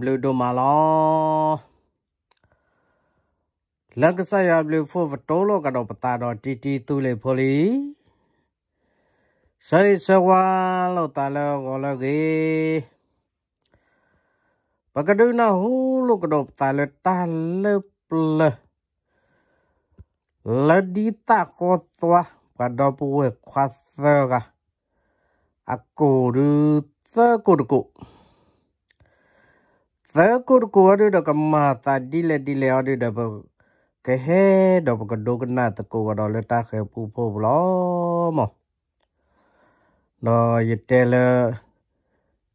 บลูดูมาลอลักษณะบลูฟัวโตโลกระดอปตาดอจีจีตุเลพลีใช่สวาโลตาเลก็เลกปกติน่ะฮูลกระดอปตาเลตาเลปลลดีตาโคตัวกระดอปเวควาเซกะอกูดูเซกูดูกูသကုတ်ကိုရဒကမတာဒီလေဒီလေအဒဒဘကဟေဒဘကဒုကနာတကိုရလတာခေပူပိုဘလမနော်ယတဲလ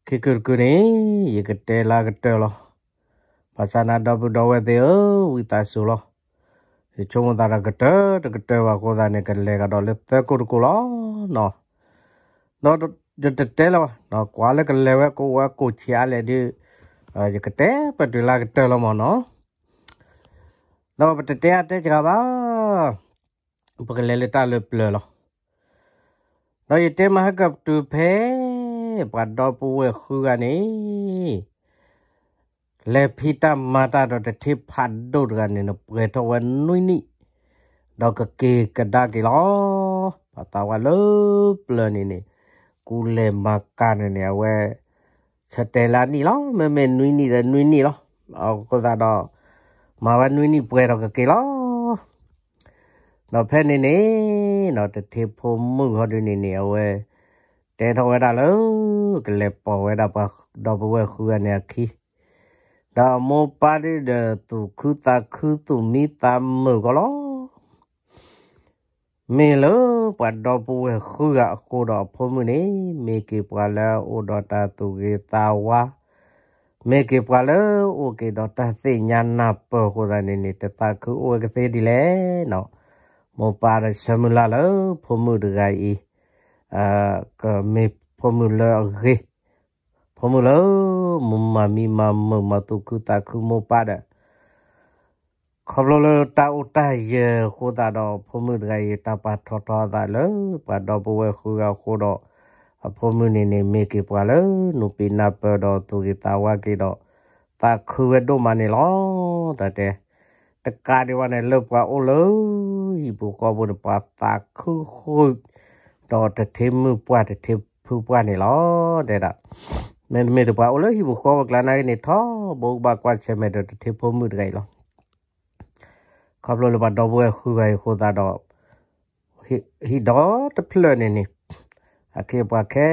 ခိကုကုရေယကတဲလာကတဲလပါစနာဒဘဒဝဲတေဝီတာဆူလဒီချုံတာရကတဲတကတဲဝါကိုဒါနေကလေကတော့လက်သကုတ်ကိုလနော်နော်တဲတဲလာနော်ကွာလကလေဝဲကိုဝါကိုချာလေဒီအဲကတဲ့ပဒလာကတလမနော်တော့ပတတဲအတဲကြပါပကလေလတာလပလလောတော့ရတဲမဟကပ်တူဖဲပဒေါ်ပဝဲခူကနေလေဖီတာမာတာတော့တတိဖတ်ဒုတ်ကနေနပွဲတော့ဝနွိနိတော့ကကေကဒါကေလောပတာဝလပလနေနေကူလေမကနနေဝဲชัดเจนแล้วนี่ล่ะแม่แม่็นุ้ยนี่เดนุ้ยนี่ล่ะเอาก็ไจะดอมาวันนุ้ยนี่เปลืยเราก็เกล้อเราเพ่นนนี่เราจะเทพมมือเขาดูนี่เนี่ยเว้ยแต่ทว่า้ได้แล้วก็เล็บปอไว้ได้ปะดอกไว้ยคือเนี่ยคีดาวโมปาริเดตุคือตาคือตุมีตามมือก็ล้อไม่เลยပဒပဝေခုကကိုတော့ဖုံးမနေမေကေပလာဥဒတာသူကေတာဝါမေကေပလာဥကေဒတာသိညာနာပခုဒနေနေတတခုဥကသေးဒီလေနော်မောပါရစမလာလဖုံးမှုတကဤအာကမေဖုံးမှုလရေဖုံးမှုလမမမီမမမတုကတာခုမောပါတဲ့ขบลลตาอุตายเอคูตาดอพมุดไงตาปัดทอทอตาเลยปัดดอบวคูกาคูดอพมุนี่นี่มีกี่ปลาเลยนุปินาเปดอตุกิตาวากิดอตาคือเวดูมานี่ล้อแต่เดตะกาดีวันนี้เลืกกว่าโอเลยบุกบุญปัดตาคือคุยดอตะเทมือปัดตะเทผู้ปาดนี่ล้อเด็ดอ่ะมนเม่ดปวดโอเลยบุกบุญกลานายนี่ท้อบุกบากว่าใช่ไหมเด็ดตะเทพมุดไงล้อခဘလလဘတော့ဘွယ်ခူခိုင်ခိုတာတော့ဟီတော့တဖလနေနေအကေပါခဲ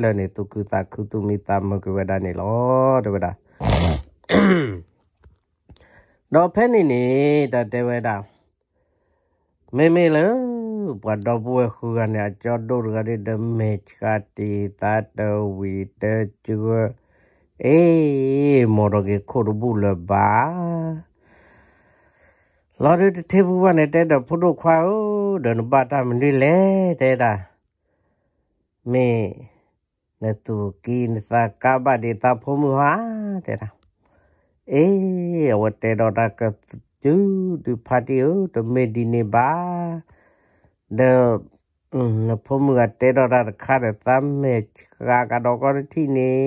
လနေတုကူတာခုတုမီတာမကွေဒါနေလောတဝဒါတော့ဖဲနေနေတတဲဝဒါမေမေလဘတော့ဘွယ်ခူကနေအကြောဒိုရကဒမေချကတီတာတဝီတချူအေးမော်ရကေခိုရဘူးလဘာลอดูเทพบูวันเตดพุทธควาเดินบาตามันดีเลยเตดาเมนตุกีนสักบาดิตาพมหัวเตดาเอวเตดอดักจูดูพัดิโอตัวเมดินีบาเดนพมหัวเตดอดักขาดตามเมจกากระดกอกรที่นี้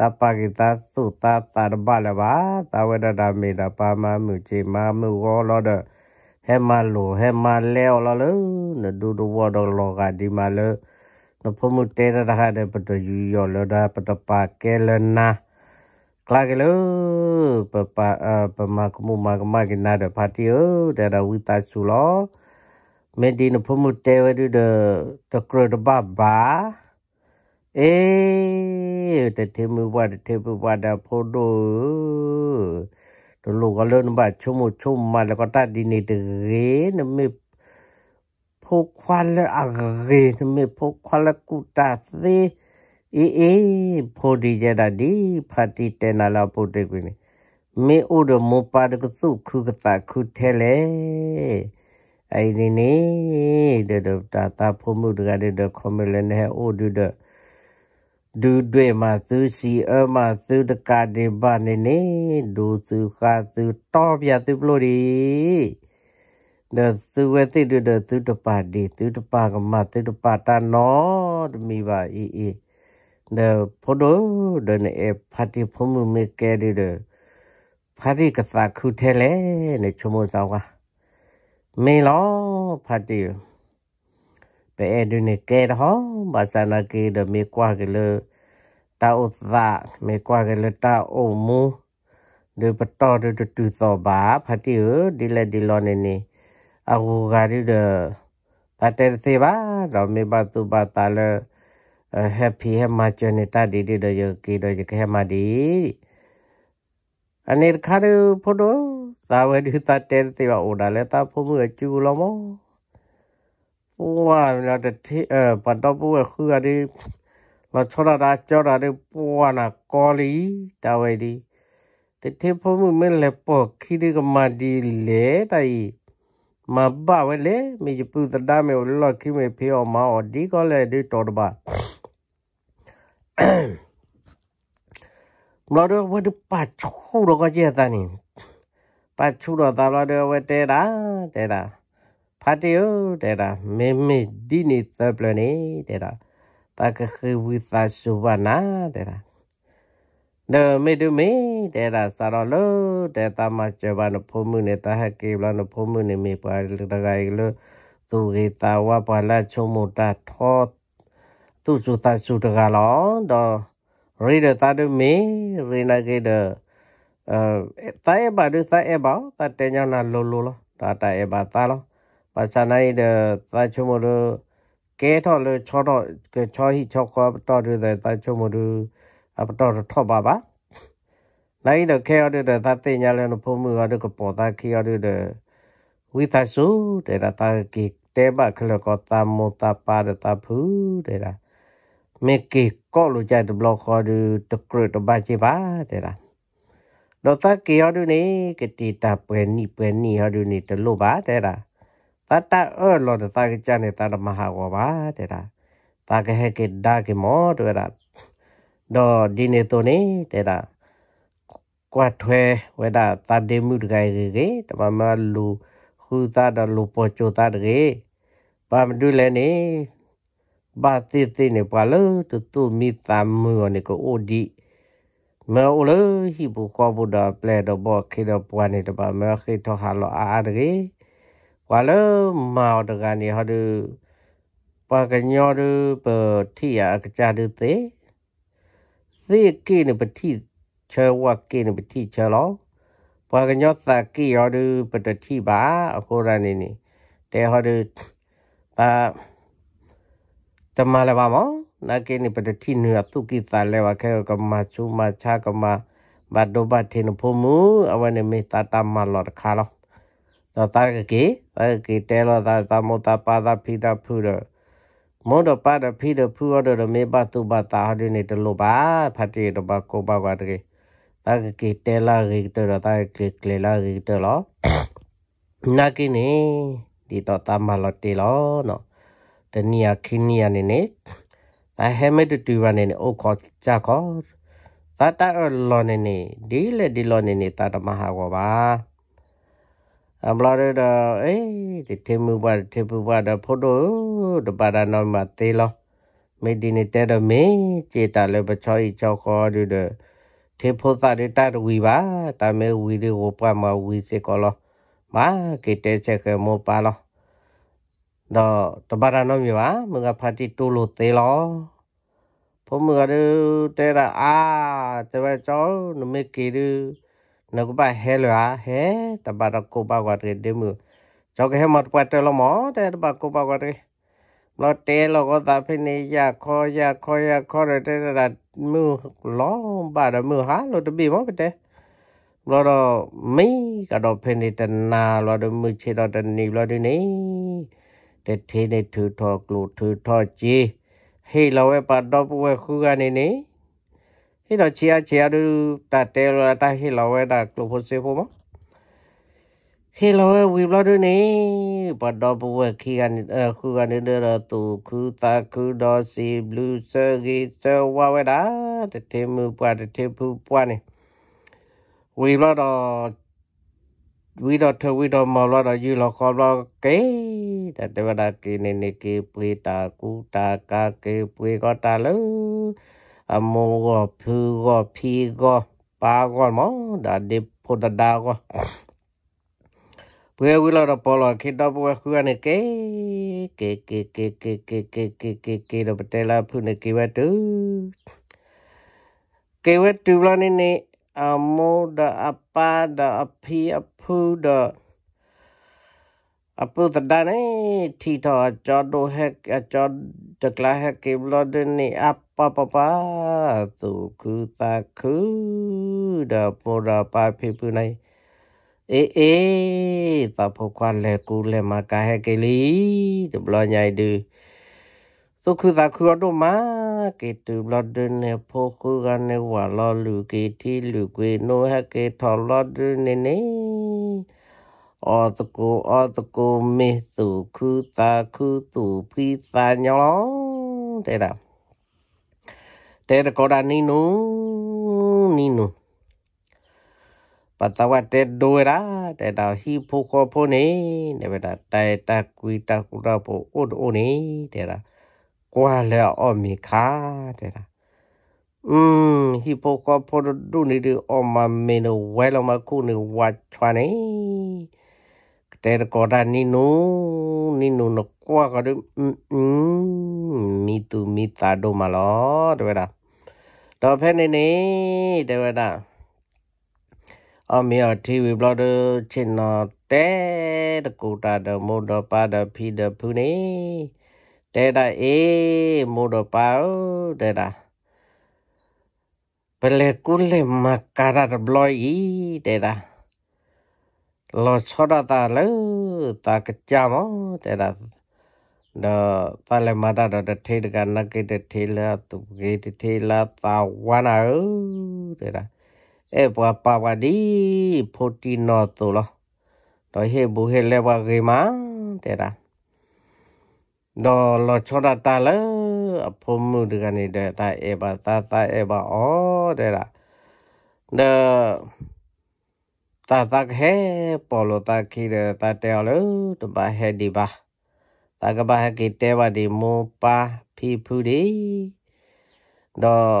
တပကိတသုတတတဘလဘာတဝဒဒမေတပါမမှုချေမမှုဝောလောဒဟဲမလိုဟဲမလဲလောလုနဒူဒဝဒလောကဒီမလနဖမှုတေရတာတဲ့ပတယူယောလောဒပတပါကဲလနာကလာကလပပပမကမှုမကမကနာတဲ့ပါတီယတဲ့ရဝိတဆူလောမေဒီနဖမှုတေဝဒတကရဒဘဘာเอตะเทมือว่าตะเทมือว่าดาโพโดတလူကလည်းဘာချုံမချုံမလည်းကတဒီနေတရေနမေဖို့ခွာလအရေနမေဖို့ခွာလကုတာသေးအေးအေးဖို့ဒီကြတာဒီဖာတီတနာလာပို့တဲ့ကွင်းမေဥဒမပါဒကစုခုကတာခုထဲလေအဲ့ဒီနေဒေဒတာတာဖို့မှုတကတဲ့ခမလနဲ့ဥဒဒဒူတွေမသူစီအမသူတကတိပနေနေဒူသူခါသူတော်ပြသူပလို့ဒီဒသူဝတိဒူဒသူတပါဒီသူတပါကမသူတပါတာနော်တမိပါအီအီဒဖိုဒိုဒနေဖာတိဖုံမမေကဲဒီဒဖာတိကသာခုထဲလေနေချုံမဆောင်ကမေလောဖာတိပဲဒူနေကဲတော့ဘာသာနာကေဒမေကွာကလေးตาอุตสาไม่กว่ากันเลยตาโอมูเดือปตอเดือตุสอบาพัติเออดิเลดิลอนนี่อากูการีเดอตาเตอร์สิบาเราไม่บาตุบาตาเลแฮปปี้แฮมาจนิตาดีดีเดยกีเดยกแฮมาดีอันนี้คารูพอดสาวดูตาเตอร์สิบาอุดาเลตาพูมือจูลอมอว่าเราจะที่เออปัตตาบัวคืออะไรမချောရတာကြောရတဲ့ပဝနာကောလီတဝဲဒီတထေဖုံမှုမလဲပေါ်ခိဒီကမဒီလေတိုင်မဘဝဲလေမြေပုတဒါမေလောခိမေဖေောမောဒီကောလေဒီတော်တပါမလာတော့ဝတ်ပါချူတော့ကြည့်တာနိပါချူတော့တာလာတော့ဝတဲတာတဲတာဖတ်တယ်တဲတာမေမေဒီနေသပလနေတဲတာတာကခဝိသရှုဝနာတဲ့လားဒေမေဒုမေတဲ့လားစာရလို့တဲ့တာမချေဘာနဖုံမှုနဲ့တဟကေဘလနဖုံမှုနဲ့မေပါတကယ်လို့သူဂေတာဝပါလာချုံမတာထောသူစုသစုတကလောတော့ရိဒတာဒုမေရိနာကေဒအဲတာယဘာဒုသာယဘာတတေညာနာလောလောတာတာယဘာတာလောပါစနိုင်ဒသချုံမလို့ကဲထော်လေချောတော့ကချောဟိချောကောတော်ရတဲ့တချုံမတူအပတော်ထော့ပါပါနိုင်တော့ခဲရတဲ့သတိညာလည်းဖုံးမှုရတဲ့ကပေါ်တာခဲရတဲ့ဝိသစုတဲ့တာကိတဲဘခလကောတာမတာပါရတာဖူတဲ့လားမေကေကောလိုကြတဲ့ဘလော့ခေါ်တဲ့တကရတဘာချပါတဲ့လားတော့သကေရတဲ့နေကတိတာပွဲနိပွဲနိရတဲ့နေတလို့ပါတဲ့လားตาตาเออหลอดตากิจานิตาดมหาวบาเดราตาเกเฮกิดากิมอดเวราดอดินตัวนี้เดรากวาดเวเวราตาเดมุดไกเกตมามาลูခုသာတလူပေါ်ချိုတာတကေဘာမတူလဲနေဘာတိတိနေပါလို့တူတူမိသားမှုရနေကိုအိုဒီမောလေဟိဘူကောဘူဒါပလေတော့ဘော ခေတော့ပွားနေတပါမခေတော့ဟာလောအာတကေဝါလမောတကနေဟောဒုပကညောဒုပတိယကကြဒုသေသေကိနပတိချေဝကိနပတိချေလောပကညောသကိယောဒုပတတိပါအခေါ်ရနေနေတေဟောဒုပါတမလပါမောနာကိနပတတိနုအတုကိသလဲဝခဲကမချုမချကမဘဒဘထေနဖုမူအဝနမေတတမလောတခါလောတော့တာကေတာကေတဲလောတာတာမောတာပါတာဖိတာဖုရမောတော့ပါတာဖိတာဖုရတော့မေပါသူပါတာဟာဒီနေတလို့ပါဖတ်တီတော့ပါကိုပါပါတကေတာကေတဲလာရီတော့တာကေကလေလာရီတော့လောနာကိနေဒီတော့တာမလော်တေလောနော်တနီယာခင်းနီယာနေနေအဟဲမတူတူရနေနေအိုခေါ်ကြခေါ်သတ္တလောနေနေဒီလေဒီလောနေနေတာတမဟာကောပါအမလာရတာအေးဒီတေမူပါတေပူပါတော့ဖို့တော့တပါဒနာမသေးလောမေဒီနီတဲတော့မေကြေတာလည်းပချောဤချောခေါ်ဒီတော့ထေဖို့တာရတာဝီပါတမဲဝီလေးဝပမဝီစေကောလောမာကေတဲချက်ခဲမောပါလောတော့တပါဒနာမြေပါမငါဖာတီတိုးလို့သေးလောဖုံးမကရတဲတာအာတဝဲချောနမေကေရူနကပဟဲလာဟဲတပါတကိုပါကွာတဲ့ဒေမှုကြောက်ခဲမတ်ပတ်တယ်လို့မောတဲ့တပါကိုပါကွာတဲ့မလို့တဲလောကသာဖိနေရခေါ်ရခေါ်ရခေါ်ရတဲ့တာမှုလောဘာဒမှုဟာလို့တပိမောပတဲ့မလို့တော့မိကတော့ဖိနေတနာလို့တော့မှုချေတော့တနေလို့ဒီနေတဲ့သေးနေထူထော်ကလူထူထော်ကြီးဟေးလောဝဲပါတော့ပွဲခုကနေနေที่เราเชียร์เชียร์ดูตาเตลตาที่เราได้กลุ่มสีฟ้าที่เราววิบลอดูนี่ปัดดอกบัวขี้กันเออขี้กันเดือดตู่คู่ตาคู่ดอกสีบลูเซกิสว่าไว้ได้เต็มมือปวดเต็มผู้ปวดนี่วิบลอดวิดอเธอวิดอมาลอดอยู่ลอกลอกเก๋แต่เวลากินนี่กีปีตากูตากาเกปีก็ตาลูအမုံကဖူကဖီကပါကမောဒါဒီဖိုဒဒါကဘွေဝီလာတော့ပေါ်လာခိတော့ဘွေခုကနေကေကေကေကေကေကေကေကေကေကေတော့ပတဲလာဖုနေကေဝတ်တူကေဝတ်တူလာနေနေအမောဒါအပါဒါအဖီအဖူဒါอาปุตตะนี่ที่ทอจอดดูเฮกอจอดจักลาเฮกิบลอดนี่อาปะปะปะตุคือตาคือดาโมดาปาพิพุในเอเอตาพกควันเลกูเลมากาเฮกิลีดบลอใหญ่ดู้อตุคือตาคือดูมาเกิดตุบลอดเนี่ยพกคือกันเนี่ยว่าลอลูกเกที่ลูกเวโนเฮกิทอลอดเนี่ยอตโกอตโก เมตุคูตาคูตูพีตาญองเตระเตระกอดานีนูนีนูปัตตาวะเตด้วยละเตดาฮีพุกอพูนีเน่เวราแตตากุยตากุระโปโอดโอนีเตระกว่าเล้วอมิคาเตระอืม ฮิปโปโ็พุดูนี่ดูออมาเมนูไวลงมาคู่หนึ่งวัดชวานีแต่ก่อนนี้นู้นี่นู้นกว่าก็ดูอืมมีตูมีตาดูมาล้อเดี๋ยวนะတော့ဖဲနေနေတဝဒအမေအတီဝီဘလော့ဒ်ချင်းနော်တဲတကူတာတမုဒပါဒဖီဒဖူနေတဲတာအေမုဒပါတဲတာပလေကူလေမကာရဘလော့ဤတဲတာလောချောတာတာလေတာကကြမောတဲ့တာဒါပါလမတာတော့ထေတကနကိတထေလာသူကေတထေလာပါဝနာတဲ့တာအဲပွားပါဝဒီဖိုတီနောတူလောတော့ဟေဘူဟေလဲပါကေမာတဲ့တာတော့လောချောတာတာလေအဖုံမှုတကနေတဲ့တာအဲပါတာတာအဲပါဩတဲ့တာဒါတာတာခဲပေါ်လိုတာခိရတာတဲလို့တပါဟဲဒီပါတာကပါဟကိတဲပါဒီမောပါဖီဖူဒီတော့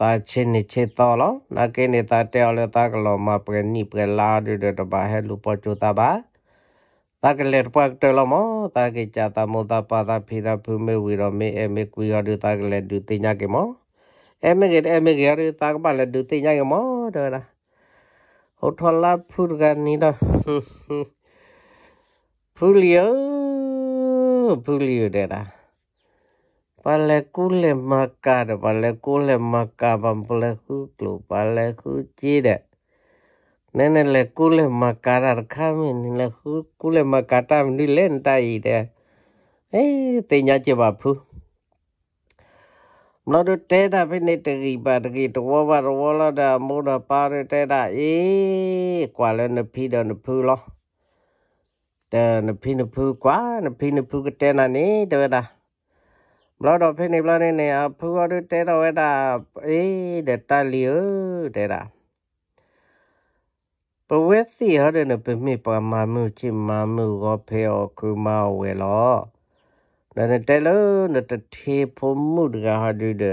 တာချင်းနေချေတော်လို့နာကိနေတာတဲလို့တာကလောမပရနိပရလာဒီတပါဟဲလူပချိုတာပါတာကလက်ပတ်တယ်လို့မတာကိချတာမောတာပါတာဖီတာဖူမေဝီရောမေအမေကွီရဒူတာကလက်ဒူတင်ညကေမအမေကအမေကရတာကပါလက်ဒူတင်ညကေမတော်လား ô thọ la phu gan ni đó phu liu phu liu đấy đó pale kule maka da pale kule maka pampule kuklu pale kuci da nene le kule maka da kami ni le kule maka tam ni len tai da eh tinya coba pu နော်တို့တဲတာဖိနေတကြီးပါတကြီးတဝဘရဝလာဒါမိုးတော့ပါရတဲတာအေးကွာလည်းနဖိတော့နဖူးလောတဲနဖိနဖူးကွာနဖိနဖူးကတဲနာနေတဲ့တာဘလော့တော့ဖိနေဘလော့နေနေအဖူးတော့တဲတော့ဝဲတာအေးဒတလီယတဲတာပဝဲစီဟောတဲ့နပမိပမာမှုချင်မာမှုကိုဖေော်ကူမဝဲလော့ဒါနဲ့တဲလို့နတထေဖို့မှုတကဟာဒီဒ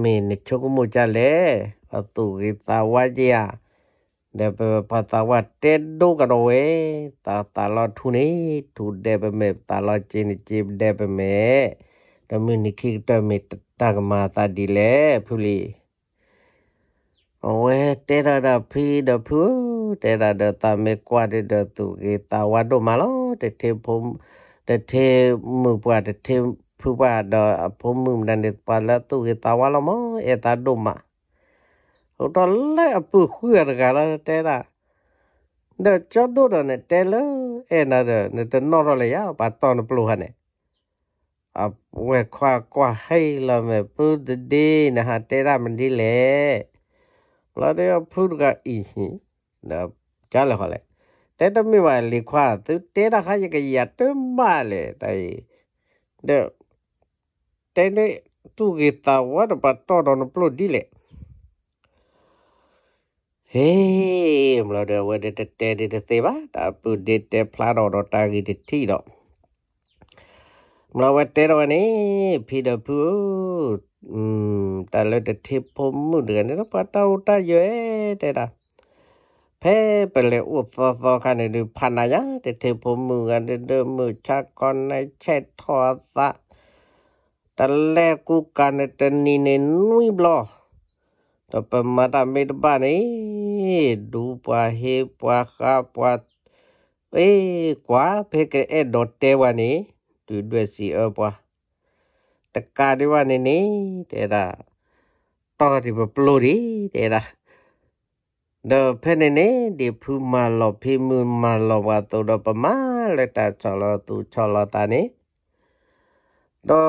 မင်းနချုပ်မှုကြလေအတူရီတာဝကြီးယာဒါပပတာဝတဲဒုကတော့ဝဲတာတာလထူနေထူတဲ့ပမေတာလချင်းချင်းတဲ့ပမေဒမင်းနိခိတမေတကမာတာဒီလေဖူလီအဝဲတဲရတာဖီဒဖူတဲရတာတာမေကွာတဲ့တူရီတာဝတော့မလားတဲထေဖို့တထေမူပွားတထေဖူပွားတော့ဖုံမှုနန်တဲ့ပါလာသူကတဝါလမဧတာဒုမဟိုတော့လဲအပူခွေရကလာတဲတာဒါချောဒိုရနဲ့တဲလဲအဲနာရနဲ့တနော်ရလေရပါတော့ပလူဟနဲ့အဝဲခွာခွာဟဲလာမဲ့ပူဒဒီနဟာတဲရမဒီလေလာတဲ့ဖူကဤဟိဒါကြားလဲခေါ်လဲต่ต้องไม่ว่าลีควาตุเตนะขายกยัดเตมาเลยแต่เดี๋ยวแต่เนี่ยตู้กีตาวันปัตตอนนปลดดีเลยเฮ้เราเดี๋ยวเดี๋ยวเดี๋ยวเดี๋เตะบ้าแต่ปุ่ดเดี๋ยวพลาดอราตากีเดี๋ที่เราเราเตะเราเนี้พี่เดี๋ยพูดอืมแต่เราเดี๋ยวเทปผมมือเดือนนี่เราปัตตาอตาเยอะแต่ละเพ่เปเลอุบฟอคันเดูพันนายะเดเทผมมือกันเดิมมือชากอนในเชทอสะตะแลกูกันเดตนี่เนนุยบลอต่ป็นมาทามิดบ้านีอดูปะเฮปะขาปะเอ้กว่าเพ่กเอดดเตวันนี้ดูด้วยสีเอปะตะการดีวันนี้เีตยะต่อที่ปบปลูดีเตระเดอเพนเนเดพูมาลอพิมุมาลอวาตุดอปมาเลตาชอลอตุชอลอตาเนดอ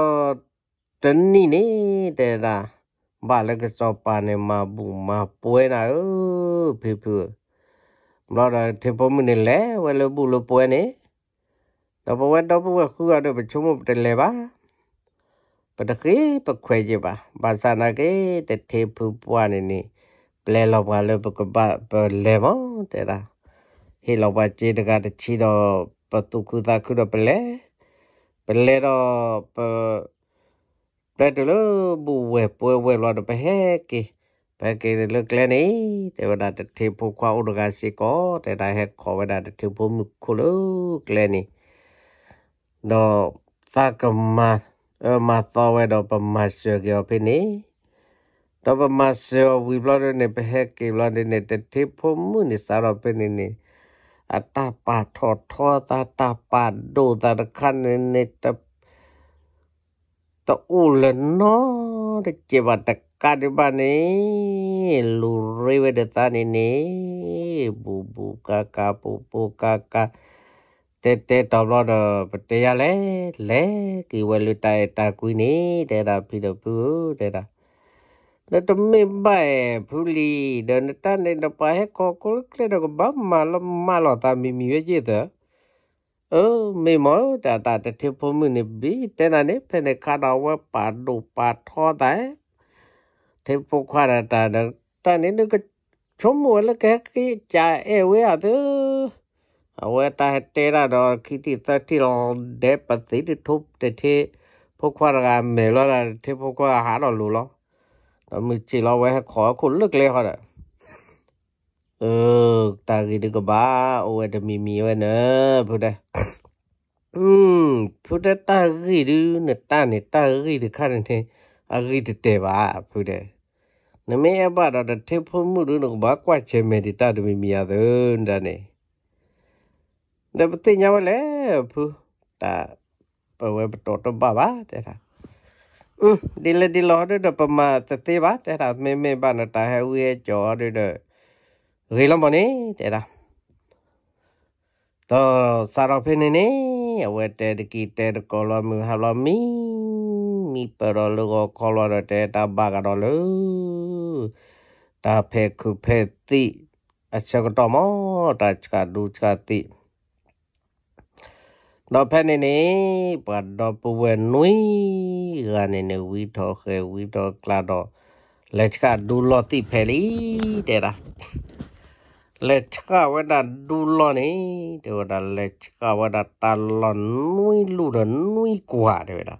တနိနေတဲ့လားဘာလည်းကစောပါနေမှာဘူးမပွဲတာအိုးဖေဖေမလာတဲ့တေပေါ်မနေလဲဝဲလို့ဘူးလို့ပွဲနေတော့ဘဝတော့ဘဝခုရတော့ချုံမတလဲပါပတခေပခွဲကြပါဘာသာနာကေတထေဖူပွားနေနေပလဲလောက်ပါလေပကပပလဲမတဲ့လားဟေလောက်ပါချေတကတချီတော့ပတုကုသကုတော့ပလဲပလဲတော့ပပလဲတလို့ဘူဝဲပွဲဝဲလောက်တော့ပဟဲကေပကေလကလနေတေဝဒတထေဖို့ခွာဥဒကစီကောတေတာဟက်ခောဝဒတထေဖို့မခုလုကလနေတော့သကမမသောဝဲတော့ပမဆွေကေဖိနေตบมาเซอวิบลอดเนเปเฮกเกบลอดเนเตเทพมุนิสารเป็นเนอัตาปาทอดทอตาตาปาดูตาคันเนเนตตะอูเลนาะด้เจ็บตะกัดบานีลูรีเวเดตานีเนบูบูกากาปูปูกากาเตเตตอบรอดปเตยาเลเลกี่วันลุตาตาคุยนี้เดราพี่ดอปูเดราเลตมีบผู้ลีเดินตันในปาให้คอคุกเลยกบมาลมมาล้อตามมีมีเยอะเออไม่มอแต่แตาเทพมือนบีแต่นันเป็นคาราวะปาดูปาทอดเทผพควาระตาดังตอนนี้นึกชมวัลแล้วกี่จ่ายเอเวอเดอเอาไว้ตาเตระดอคิดที่ตัดที่ลองเด็บปัดสิทุบเตทีพวกควารกันเมลอะไรที่พวกควาหาเราลุล้อแต่มือจีเราไว้ให้ขอคนเลิกเลยเขาอะเออตากีดีกบ้าโอ้ยจะมีมีไว้เนอะพูดได้อืมพูดได้ตากีดีเนี่ยตาเนี่ยตากีดีขั้นเนี่ยอากีดีเตะบ้าพูดได้နမေအပတာတေဖို့မှုရုံကဘာကွာချေမေတတာတမီမီရသန်ဒနေဒါပတိညာဝလဲဖူတာပဝဲပတော်တော့ပါပါတဲ့တာอืมดิลดิลอดดประมาตเตบะแต่ดาเมเมบานตาเฮวเอจอดดเรลอมบนี่แต่ดาตอสารเพนนี่အဝဲတဲတကီတဲတကောလမူဟာလမီမီပရလောကောလရတဲတဘာကတော့လူတာဖဲခုဖဲတိအချက်တော့မောတာချကဒူချကတိดอกแพนนี่ปัดดอกปเวนุยกันนี่วิทอเควิทอกลาดอเลชกาดูลอติเพลีเดระเลชกาเวดาดูลอนี่เดี๋ยวดาเลชกาเวดาตาลอนนุยลูดนนุยกว่าเดี๋ยวดา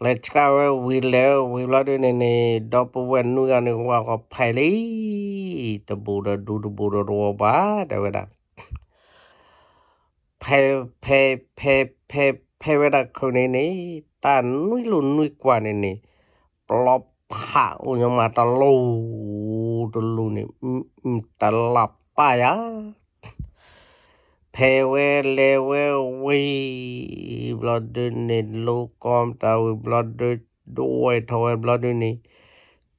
เลชกาเววิเลววิลาดูนี่นี่ดอกปเวนุยกันนี่ว่าก็เพลีตบูดดูดูบูดรัวบ้าเดี๋ยวดาเพเพเพเพเพเวลาคนนี้นี่ตานุ่ยลุนนุ่ยกว่านี่นี่ปลอบผ่าอุยมาตะลูตะลูนี่ตะลับไปอ่ะเพเวเลเววีบลอดูนี่ลูกอมตาวีบลอดูด้วยทวายบลอดูนี่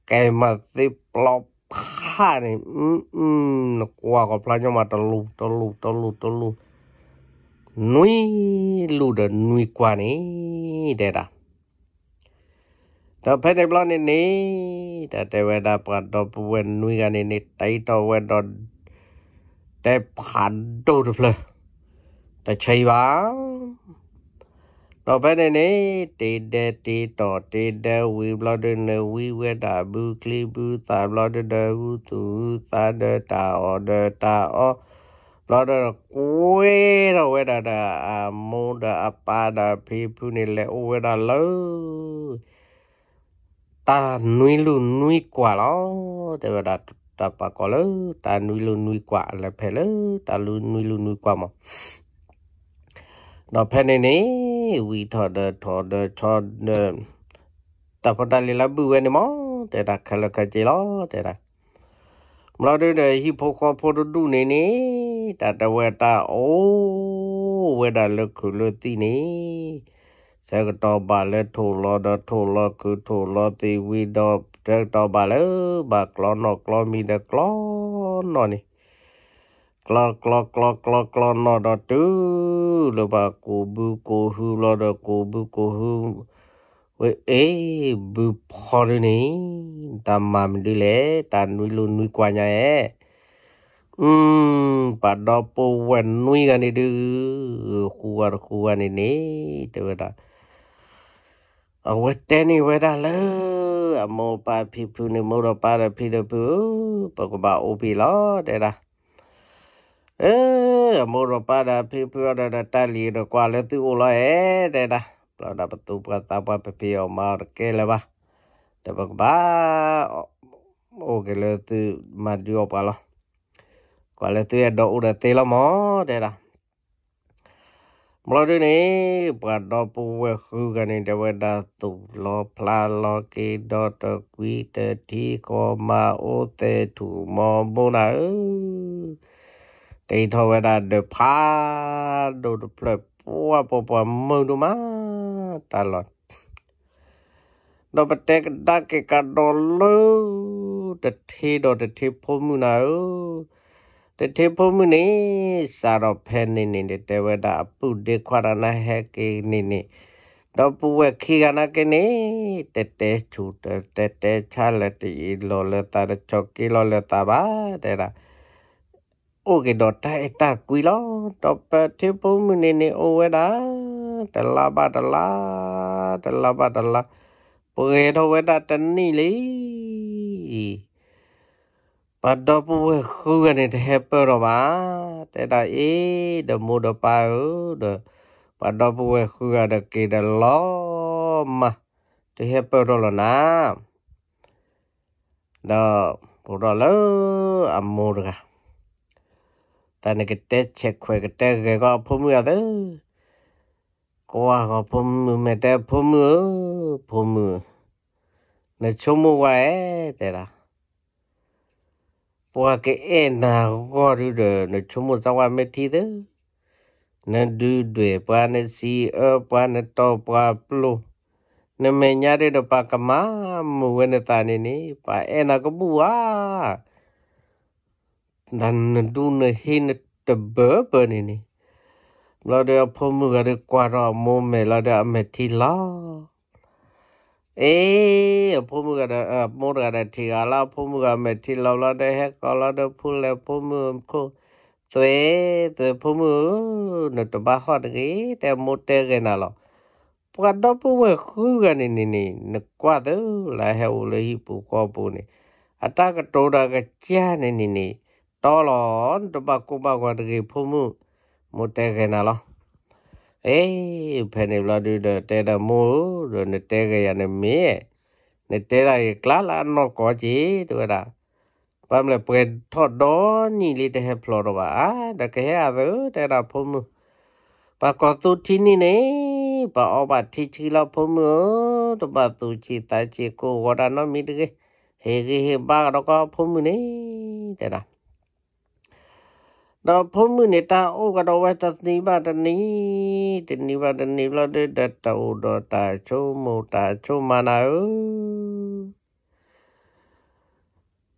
แกมาสิปลอบผ่านี่ อืมอืมกว่ากับพลายมาตลตะลูตะลูตะลูตะลูနွေလို့တော့နွေกว่าနေတဲ့တာတော့ဖက်တဲ့ဘလနဲ့နေတဲ့တဝဲတာပတ်တော့ပွေနွေကနေနေတိုက်တော့ဝဲတော့တဲ့ဖန်တော့ဖလတချိပါတော့ဖက်တဲ့နေတေတဲ့တေတော့တေတဲ့ဝီဘလတဲ့နဝီဝဲတာဘူးကလီဘူးသာဘလတဲ့ဘူးသူသာတဲ့တာအော်တဲ့တာအော်လာတော့ကိုဝဲတော့ဝဲတာတာအမုံတာအပါတာဖေးဖူးနေလဲအိုဝဲတာလောတာနွိလူနွိกว่าလောတဲ့ဗတာတပကောလောတာနွိလူနွိกว่าလဲဖဲလောတာလူနွိလူနွိกว่าမောတော့ဖဲနေနေဝီထော်ဒထော်ဒထော်ဒတပတာလီလဘူဝဲနေမောတဲ့တာခလကကြေလောတဲ့တာမလို့တဲ့ဟိဖိုခေါ်ဖိုဒူနေနေตาตาเวตาโอ้เวตาเลือกคือเลือตีนี่เสกตอบาเลทูลอดทูลอคือทูลอตีวีดอบเสกตอบาเลบากลอนอกลอมีเดกลอนอนี่กลอกลอกลอกลอกลอนอดตื้อเลบากูบูกูฮูลอดกูบูกูฮูเว้เอบุพอรนี่ตามมามดีเลยตานุยลุนุยกว่าเนี่ยอืมปัดอปวันนุยกันนี่ดื้อคววคัวนี่นี่ตัวละเอาเวทเตนี่เวลาเลยอะโมปาพี่พูนี่มูราปาพี่เดพูปกบ่าอุปีล้อเดี๋้นะเอออโมราปาพี่พูนี่เดดตาลีเดกว่าเลต้วตัวลอยเดี๋้นะเราได้ประตูประตาปพี่ออกมาเกลือบ้าแต่ปกบ่าโอเคเลยตัวมาดูอปกไปละกว่าเลยตัวอโดดเตลมอเดล่ะมาดูนี่ปัดดอปูเวคือกันเดวดาตุลอพลาโลกีดอตกวีเตที่ก็มาโอเตถูมอบุนะตีทวีดาเดือพาดูดเปลยปัวปัวมึงดูมาตลอดดอกเตกดักเกกัดดอลลูเดที่ดอกเดที่พมุนาอูတထေဖိုมမีสารစာนนี่เวดาปุดเดควานဒเခွာရ่ာဟဲကေနေีေတောนပူဝက်ခီเตชูเตเตเตชาเลตีลลตาชกิลลตาบาเดောโอเคดอตาเอตากุยลอตอปเทพมนีนโอเวดาตะลาบาตลาตะลาบาตลาปเอโอเวดาตันี่ลีปัดดอปูคือกันนี่เฮเปอร์บ้าแต่ได้เอเดมูดปาเดปัดดอปูคือกันเด็กีเดลอมาเฮเปอร์ลนะเดปูดอลอัมมูดกะแต่ในก็เตะเช็คควยก็เตะก็พูมือเด้อก็ว่าก็พูมือไม่ได้พูมือพูมือในช่วโมงไว้แต่ละ qua cái e na qua đi được nó chung một sao qua mấy thi đấy nó đưa đuổi qua nó xì, ở qua nó to qua plu nó mẹ nhà đi đâu pa cái má mua nó ta này nè pa e na có bùa đàn nó đu nó hi nó tập bớ bờ này nè lo được phô mua được qua rồi mua mẹ lo được mẹ thi lo ए फोमु गरा मोर गरा ठीक आला फोमु गा में ठीक लवला दे है कला दे फूल ले फोमु को त्वे त्वे फोमु न तो बा हट गई ते मोटे गे ना लो पुका दो पु वे खु गा नि नि नि न क्वा दे ला है ओ ले ही पु को पु ने अटा का टोड़ा का क्या ने नि नि टोलोन तो बा को बा गवा दे फोमु मोटे गे ना लो เอ้เพนิลาดูเดเตดมูดเนเตกยานเมเนเตไรกลาลานอกอจีตัวดาပမ်လေပွေထော့ဒေါနီလီတဲ့ဖလော်တော့ပါအာတကယ်ရသတဲ့တာဖုံးမှုပကောသူတီနီနေပအောပါတီချီလဖုံးမှုတပသူချီတချီကိုဝရနမီတကဟေဂေဟေဘာတော့ဖုံးမှုနေတဲ့တာเราพ้นมือเนตาโอ้ก็เราไว้ตัดนี้บ้านตันนี้ตันนี้บ้านตันนี้เราได้เด็ดตาอุดตาชโมตาโชมานาเออ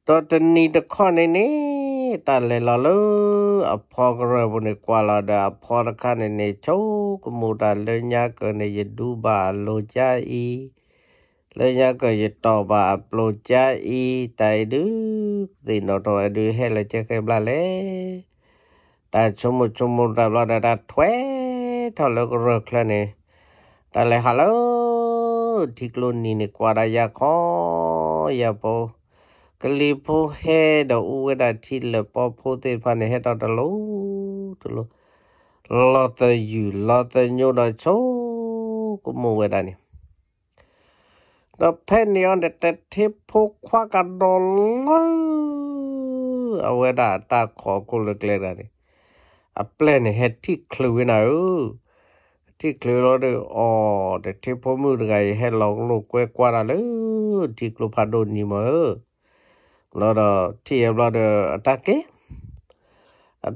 ตัวตันนี้ตะข้อในนี้ตัดเลยเราเลยอพอกะเราบนกว่าเราได้อพอระคันในนี้โชกมูตาเลยยากเกินในยดูบาโลจาอีเลยยากเกินยต่อบาโลจาอีไตดื้อสินอตัวดื้อให้เลยเจอกันบ้าเลยแต่ชมชมเราเราได้ถวเทอลกรลกแล้วเนี่ยแต่เลยฮัลโหลที่กลุ่นนี่เนี่ยกว่าได้ยาขอยาโปกลีโพเฮดอูเวดาที่เลปอพูดติพันเฮดอดลูตุลลอตอยู่ลอตยูดอโชกุมูเวดานี่ราเพนยอนเด็ดที่พกควากันดอลเอาเวดาตาขอกุลเลลกๆนี่ a เ l a n head ที่คลือนะเออที่คลือเราเด้ออ๋อเด็กที่พ่อมือไงให้เราลูกเกกว่าละอลยที่คลุพาดนนี่มาเอเราเด้อที่เราเด้อตะเก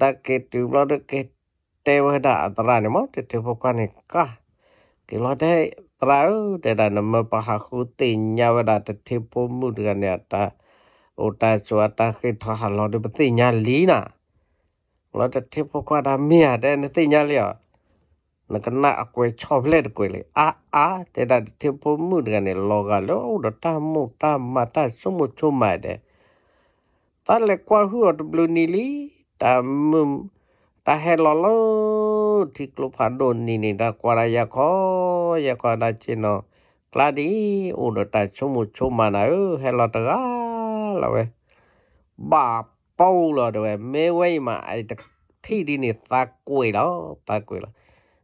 ตะเกที่เราเด้เกเตวดาตราเนี่มั้งเด็กที่พ่อกันนี่กะกิเราได้ตราเออแต่ดันมาปะหาคุติญาวดาเด็กที่พ่อมือกันเนี่ยตาโอตาสวตาคือทหารเราเด้อปฏิญาลีนะเราจะที่พวกว่าดามียได้นตีนญาเลียนักน่ากวยชอบเล่นกวเลยอ้าอ้าแต่ัด้ที่พวกมือกันเนี่ยลอกาโล้ดตามมูตามมาตาสมุชุมาเดต้เลต่กว่าหัวบลูนิลีตามุมตาเฮลโลที่กลุพาดนนี่นี่ดะกว่าระยาคอยาคอดเช่นอคลาดีอุดตาชมุชุมาหน่อยเฮลโลตกาลาเวบาปปูเลยด้วยไม่วัวมาไอ้ที่ดินนี่ตาเกวล้ตาเกวล้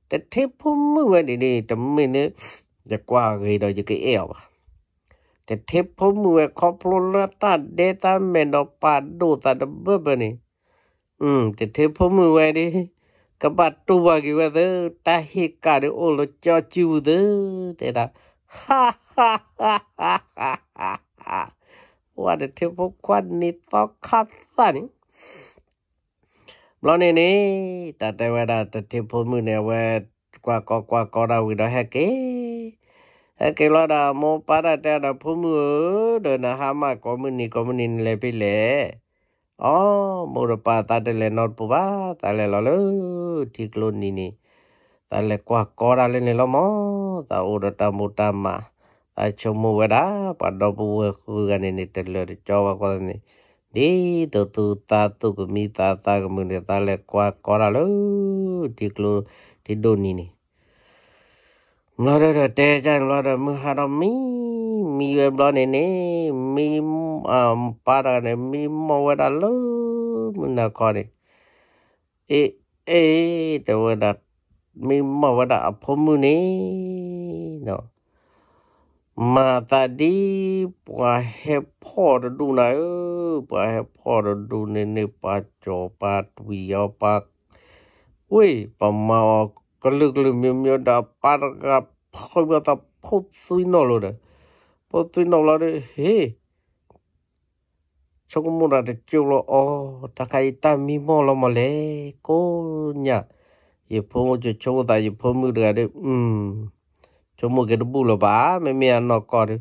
แต่ที่พมื่อวันนี้ จะไม่เนี่ยจะกว่าเลยโดยจะเกลียวแต่ที่พมื่อขอบรูตัดเดตาเมนอปาดูตาดับเบิ้ลนี่อืมแต่ที่พมื่อวันนี้กบัดตัวกี่วันเด้อตาเหกาเดี๋ยวโอ้ลจอจิวเด้อแต่ละฮ่าฮ่าฮ่าฮ่าฮ่าว่าเทพบควันนิตอคัสสันบล้อนี่นี่แต่แต่เวลาแต่เทพมือเนี่ยเวกว่าก่ากว่าก่าเราวิดาแฮกเกแฮกเกลอดาโมปาราแต่ดาพมือเดินหามากอมือนี่กอมือนี่เลยไปเลยอ๋อมูรปาตาเดลนอดปูบ้าตาเลลอเลที่กลุนนี่นี่ตาเลกว่ากอราเลนเลอมอตาอุดตามุตามา cho mu wa da pa do bu wa ku ga ne ne te lo cho wa ko ne di to tu ta tu ku mi ta ta ku mu ne ta le kwa ko ra lo ti klo ti do ni ni lo ra ra te ja lo ra mu ha ra mi mi we blo ne ne mi um pa ra ne mi mo wa da lo mu na ko ne e e te wa da mi mo wa da a pho mu ne no มาตาดีปวาเฮพอดดูนะเออปวาเฮพอดดูเนเนปาจอปาตวีอปากอุ้ยปมาก็ลึกลึกมีเมียดาปาร์กับพอยบตาพุดสุยนอลเลยพุดสุยนอลเลยเฮ้ยชกมุระเดจิโลอ๋อตาไคตามีมอลมาเลยก็เนี่ยยี่พงจะชกตาย่พมือเดือดอืมจมูกเกดบุลบ้าไม่มีอันนอกอด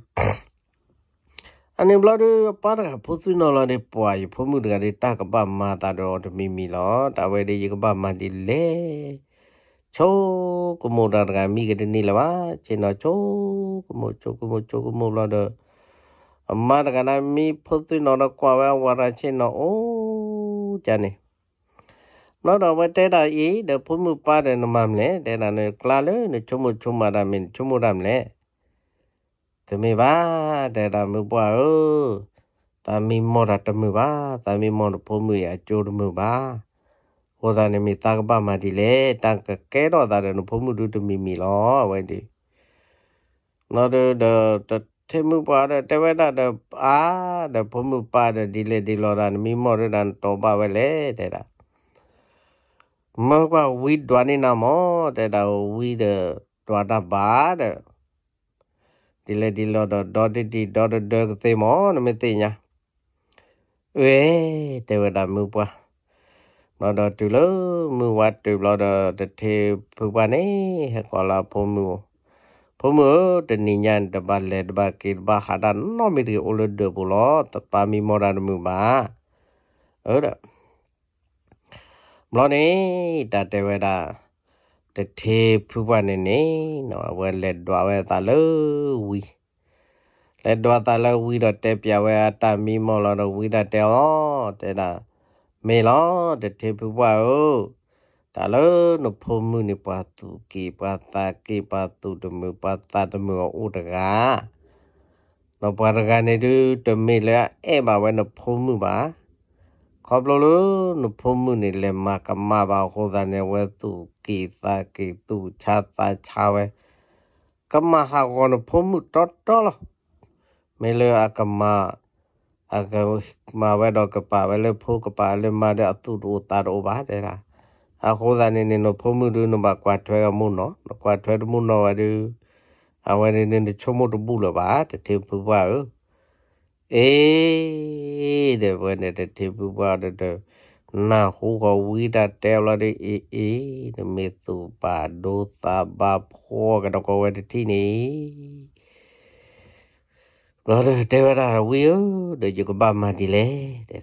อันนี้เราดูป้าระพุทธินอเราได้ป่วยพมุดกันได้ตากับบ้ามาตาดอดมีมีหรอตาไว้ได้ยกับบ้ามาดิเล่โชกุโมดารกามีกันนี่ละวะเจนอโชกุโมโชกุโมโชกุโมเราเดอအမတကနာမီဖုတ်သိနော်ကွာဝါရာချင်းနော်အိုးကြနေနောက်တော့ဝတဲတာဤတဖုမှုပါတယ်နမမလဲတဲတာနဲ့ကလာလေနချုံမချုံမာရမင်ချုံမရမလဲတမေပါတဲတာမူပွားအိုတာမီမောရတမှုပါတာမီမောရဖုမှုရအကျိုးတမှုပါဟောတာနေမီတာကပမာဒီလေတန်ကကဲတော့တာတဲ့ဖုမှုတူတမီမီလောဝဲဒီနော်တော့တထေမှုပါတဲ့တဝဲတာတဲ့အာတဲ့ဖုမှုပါတဲ့ဒီလေဒီလောတာမီမောရတန်တော့ပါပဲလေတဲတာမောကဝိဒဝနိနမောတဲ့တာဝိဒဒဝတာပါတဲ့ဒီလေဒီလောဒေါ်ဒီဒီဒေါ်ဒေါ်ကသေမောနမသိညာဝေတေဝတာမူပွားနော်တော့တူလို့မူဝတ်တူလို့တော့တထေဖူပါနေဟကောလာဖုံမူဖုံမူတနိညာတပါလေတပါကိဘာဟာဒန်နော်မီရီအိုလဒဘူလောတပါမီမောရန်မူပါဟုတ်တယ်မလို့နေတာတဲဝဲတာတထေဖူပနေနေနော်ဝဲလက်တွားဝဲတာလို့ဝီလက်တွားတာလို့ဝီတော့တဲပြဝဲအတမီမော်လာတော့ဝီတာတဲဩတဲတာမေလောတထေဖူပွားဩတာလို့နဖုံမှုနေပါသူကေပါတာကေပါသူတမူပါတာတမူဩတကားနော်ပါရကနေတူတမေလဲအဲ့ပါဝဲနဖုံမှုပါခဘလလနဖမှုနေလေမကမဘာခိုဒနေဝဲသူကိသကိသူချာတာချာဝဲကမဟာကောနဖမှုတော်တော်လမေလအကမအကမဝဲတော့ကပါဝဲလေဖိုးကပါလေမတဲ့အတူတူတာတော့ပါတဲ့လားအခိုဒနေနေနဖမှုဒုနဘကွာထွဲမှုနော်ကွာထွဲမှုနော်ဝဲဒူအဝဲနေနေချုံမှုတပူလပါတဲ့ဖေဘွားเอเดี๋ยวเนี่ยเดี๋ยวที่บ้านเดี๋ยวน้าหูกาวิ่งเดี๋ยวเราเดี๋ยวเอเมตุบาดูตาบาพ่อก็ต้องไปที่นี่เราเดี๋ยวเดี๋ยวเราวิ่งเดี๋ยวจะกบมาดีเลยเดี๋ยว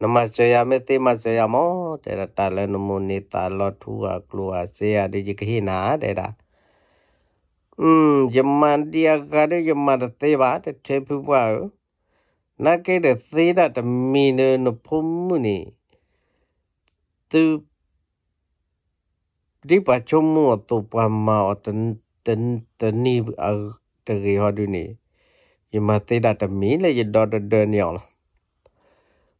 น้มาเสียเมตีมาเสียมอเดี๋ยวตาเล่นมุนิตาลอดหัวกลัวเสียเดี๋ยวจะกี้หนาเดี๋ยวอืมยมันเดียกันเดี๋ยวยมันเตะบาดเตะผิวบ้าနာကေတသေးဒတမီနနဖုံမှုနီသူဒီပါချုံမှုတော့ပမာအတန်တန်တနီအတရေဟဒူနီယမသေးဒတမီလေရဒဒဒနီယောလား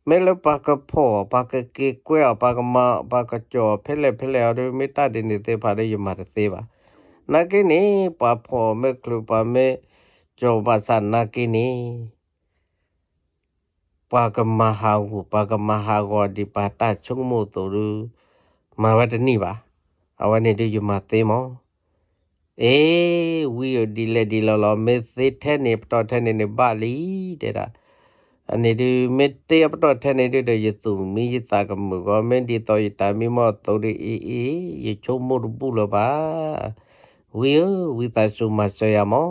မဲလပကဖောပကကေကွဲပကမပကကြောဖဲလေဖဲလေရမေတ္တာဒိနေသေးပါလေယမသေးပါနာကိနေပဖောမဲကလူပါမဲကြောပါသနာကိနေปากมาหาหูปากมาหากอดีปาตาชงโมตุรุมาวัดนี่ปะเอาวันนี้ดูอยู่มาเตมอเอวิโอดีเลดีลอลอเมสเซแทนเนปตอแทนเนเนบาลีเดราอันนี้ดูเมตเตอปตอแทนเนดูเดยตุมียตากมุกอเมนดีตอยตามีมอตุริอีอียชงโมรุบุลบาวิโอวิตาสุมาสยามอ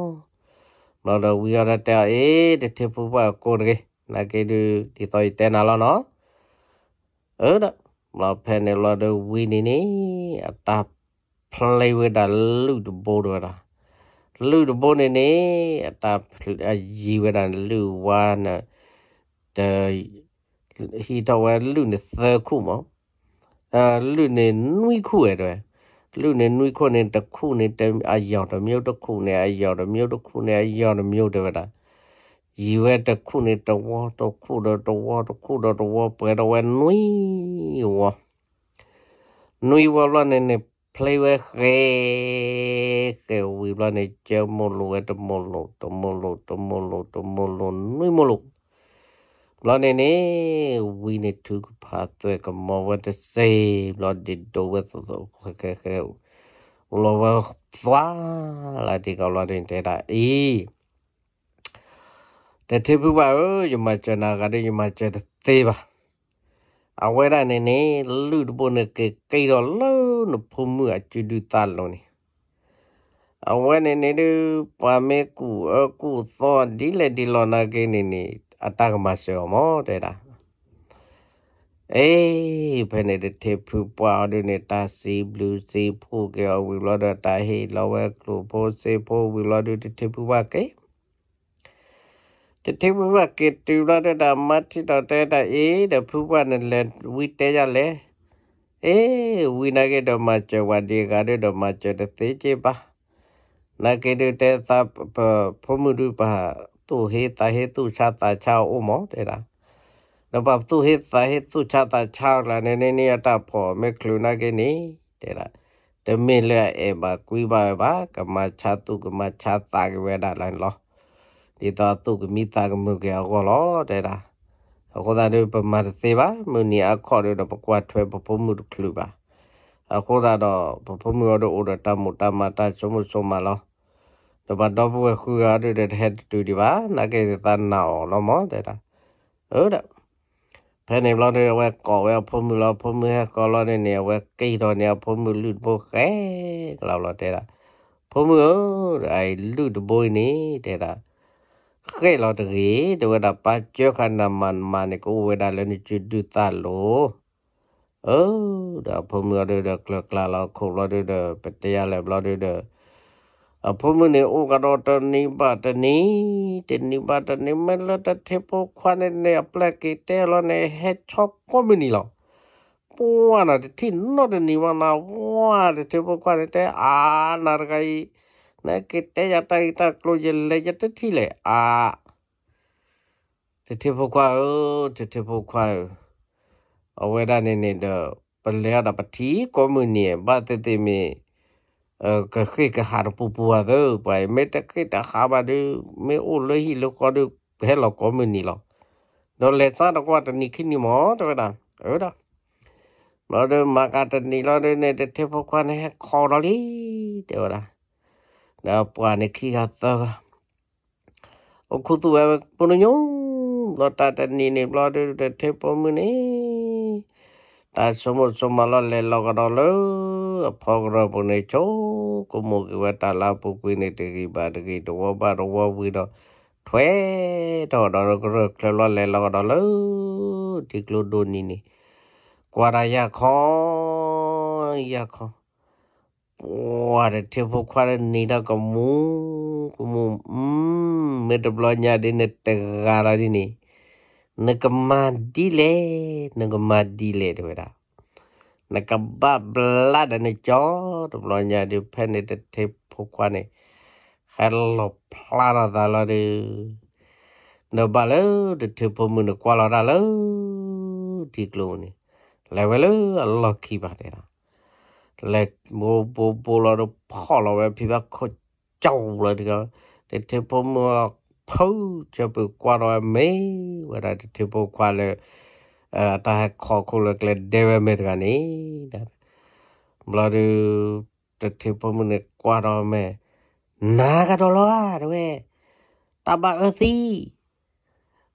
เราเราวิโอระเตอเอเดเทปุบะโกเรနာကေဒူဒီတော့တဲနာလောနော်အဲ့ဒါမလာဖဲနေလာတော့ဝီနေနေအတာ play with the loot board ရတာလူတပေါ်နေနေအတာရီဝရန်လူဝါနာတဲ့ဟီတော်ဝဲလူနေသခုမအဲလူနေနှွိခုရဲ့တဲ့လူနေနှွိခုနေတခုနေတအယောင်တမျိုးတခုနေအယောင်တမျိုးတခုနေအယောင်တမျိုးတဲ့ဗျာยีเวตะคุณนีตะวอตะคุ่เดตะวอตะคุเดตะวอเปิดวันนุยวะนุยวะละเนี่ยเนี่ยเพลย์เวเกเกวิบลนเนี่ยเจ้ามลลเวตมโลตมโลตมโลตมโลนุยมโลละเน่ยเนี่ยวินทุกพาตัวก็มาวะเดเซ่ละเดดูเวตโลเกเกอุลวะฟ้าละที่กาลดเนี่ยได้อีတထေဖူပါရောယမချနာကတဲ့ယမချတသေးပါအဝဲရနေနေလူတပုန်ကေကိတော်လုံးနဖုံမှုအချူဒူတာလုံးနေအဝဲနေနေလူပါမေကူအကူသောဒီလေဒီလောနာကေနေနေအတကမဆောမောတဲ့တာအေးဖနေတထေဖူပါဒနေတာစီဘလူးစီဖူကေဝီလောဒတာဟေလောဝဲကလူပိုစီဖူဝီလောဒတထေဖူပါကေတတိဘဝကေတူရတတာမတ်တီတတဲတအေးတဖူပနဲ့လဲဝီတဲရလဲအေးဝီနာကေတော့မချဝဒီကားတော့မချတသိချေပါနာကေတတဲသဖမှုရူပါသူဟေတဟေသူချတာချောဥမောတဲ့လားနပသူဟေသဟေသူချတာချောလာနေနေနေတာဖို့မေခလူနာကေနေတဲ့လားတမေလဲအေပါကွီးပါပါကမချသူကမချတာကဝဲတာလိုင်းလောဒေတာတုကမိတာကမှုကေအောလောတဲ့တာအခုသာတို့ပမာသေးပါမနီအခေါ်တော့ပကွာထွဲပပမှုကလူပါအခုသာတော့ပပမှုတော့အော်တာမတမတာချုံမစုံမလောတော့ဘာတော့ဘွယ်ခုရတဲ့ဟက်တူဒီပါနာကေသနာလောမောတဲ့တာဟုတ်တယ်ဖဲနေဘလောက်တဲ့ဝဲကော်ဝဲဖုံမှုလောဖုံမှုဟဲကော်လောတဲ့နေဝဲကိတော်နေဖုံမှုလူဘိုခဲကလောက်လောတဲ့တာဖုံမှုအိုလူတဘိုနေတဲ့တာเคยเราถึงดู๋ยวดับปัจจุบันนั้นมันมาเนก็เวลาเรื่องจุดดูตาโลเออดี๋วพมือเดือดเกลือกลาเราคุกเราเดือดเป็ดยาแหลมเราเดือดอ่พมือเนี่ยโอ้กระโดดตอนนี้บาดตอนนี้ตอนนี้บาดตอนนี้ไมันเราจดเทปโอควันเนี่ยแปลกิเตะเราเนี่ยเฮช็อกก็ไม่นี่หรอกปวดนะที่นอตดนนี้ว่านะว่าเทปโอควันเนี่ยอ่านอะไรนกิตเยตาตากลยเลยตที่เลยอาเทพควาเเทพควาเอาเวลานี่นี่เดอเป็นเลียดปฏิกมุนีบัตเตมีเออก็คือก็หาปูบัวเดอไปไม่ต้องคิดะหาบัตรไม่อุ่นเลยฮิลก็ดูให้เรากมุนีหรอกโดนเลีซะตะกวาดนี่ขนีมอจะไปไหนเออได้เราเดินมากาตันนี้เราเดินในเทพควาให้คอร์ลีเดี๋ยวนะ na pa ne khi ha ta o khu tu ba po no lo ta ta ni ne lo de de the po mu ta so mo so ma lo le lo ga do lo a pho ro po ne cho ko mo ki ta la po ku ne te ki ba de ki do wa ba do wa wi do đó đó cái lo lẹ lo đó lỡ thì lo đồn nè qua đây ya khó ya khó ว้าเทพควานีดากมูกมูอืมเมื่อปลอยญาดินเตกาลาดินีนกมาดีเลยนกมาดีเลยดวดานกบับบลาดันจอดปลอยญาดิเพนเตเทพควานีฮัลโหลพลาดาลาดินบาลูเดทพมือนกวาดลาลูที่กลัวนี่เลเวลูอัลลอกคีบาเดระลยบูบูบูลราดูพ่อเราแบบพี่ว่าเขาเจ้าเลยทีเดียวแต่ที่ผมว่าเขาจะไปกวาดเอาไม่เวลาที่ผมกวาดเลยเอ่อถ้าให้ขอคุณเลยเดเวเมดกันนี่นะบลาดูแต่ที่ผมเนี่ยกวาดเอาไม่น่ากันตลอดด้วยตาบ้าเออสิ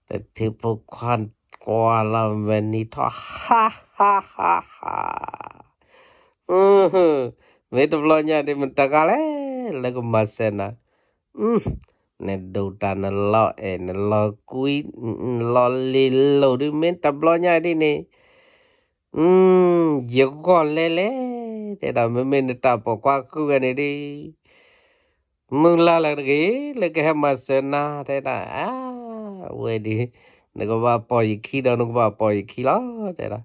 แต่ที่ผมควานกวาดเราแบบนี้ท้อฮ่าฮ่าฮ่า வீட்டுக்குள்ளே டிமிட்டாக்காலே இல்லைக்கு மசேனா ம் Neduta na lo e à. na lo kui lo li lo đi men tablo nha đi nè um giờ còn lê lê thế đó mới men ta bỏ cái này đi mừng la là gì là cái à, thế đó à, quên đi nó ba bỏ gì đâu nó ba bỏ gì đó thế đó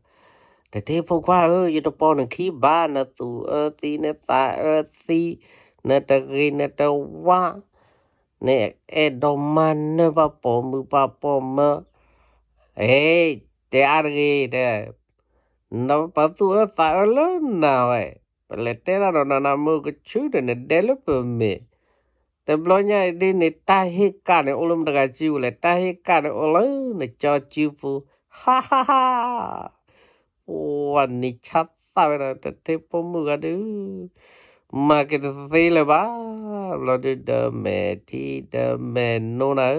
แต่ที่พวกว่าเออยุตปอนงขี้บ้านนะตูเออตีนยตาเออตีนะตะกีนะตะว่าเนี่ยเอดอมันนยปะปอมือปะปอมะเฮ้ยเตอารเกีเด้นะปะตูเออตาเออลนะเว้ยเลเตรารนานามือก็ชูเดนเดลเปเม t e b l น n า y a น i ni t a h i k ม n ะ l ั m dengan ตา u le t a h i k ุ n ulum ne ciu fu. Ha h ฮ่าวันนี้ชัดสาวนยแต่เทปมือดูมาเกิดสิเลยบ้าเราดูเดิมเมที่เดิมเมนโนะ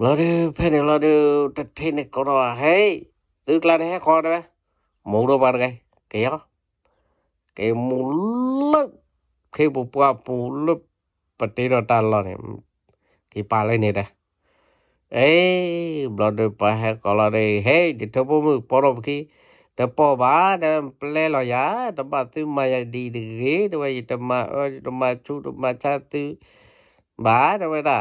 เราดูเพื่อนเราดูแต่เทนก็รอเฮ้ยซื่นกลานให้คอได้ไหมมองดูบ้านไงเกี่ยวเกี่ยวมูลเคยวปูาปูลึกปฏิรูปตาลอเนี่ยที่ปาเลยเนี่ยนะเอ้บลอดไปให้กอลเลยเฮ้จะทบมือปลอมขี้ต่ปอบาเดี๋ยวเล่ลอยาต่อมาตื้อมาดีดีเดี๋ยวจะมาเออต่อมาชูต่อมาชาตื้บาตดี๋ยวนะ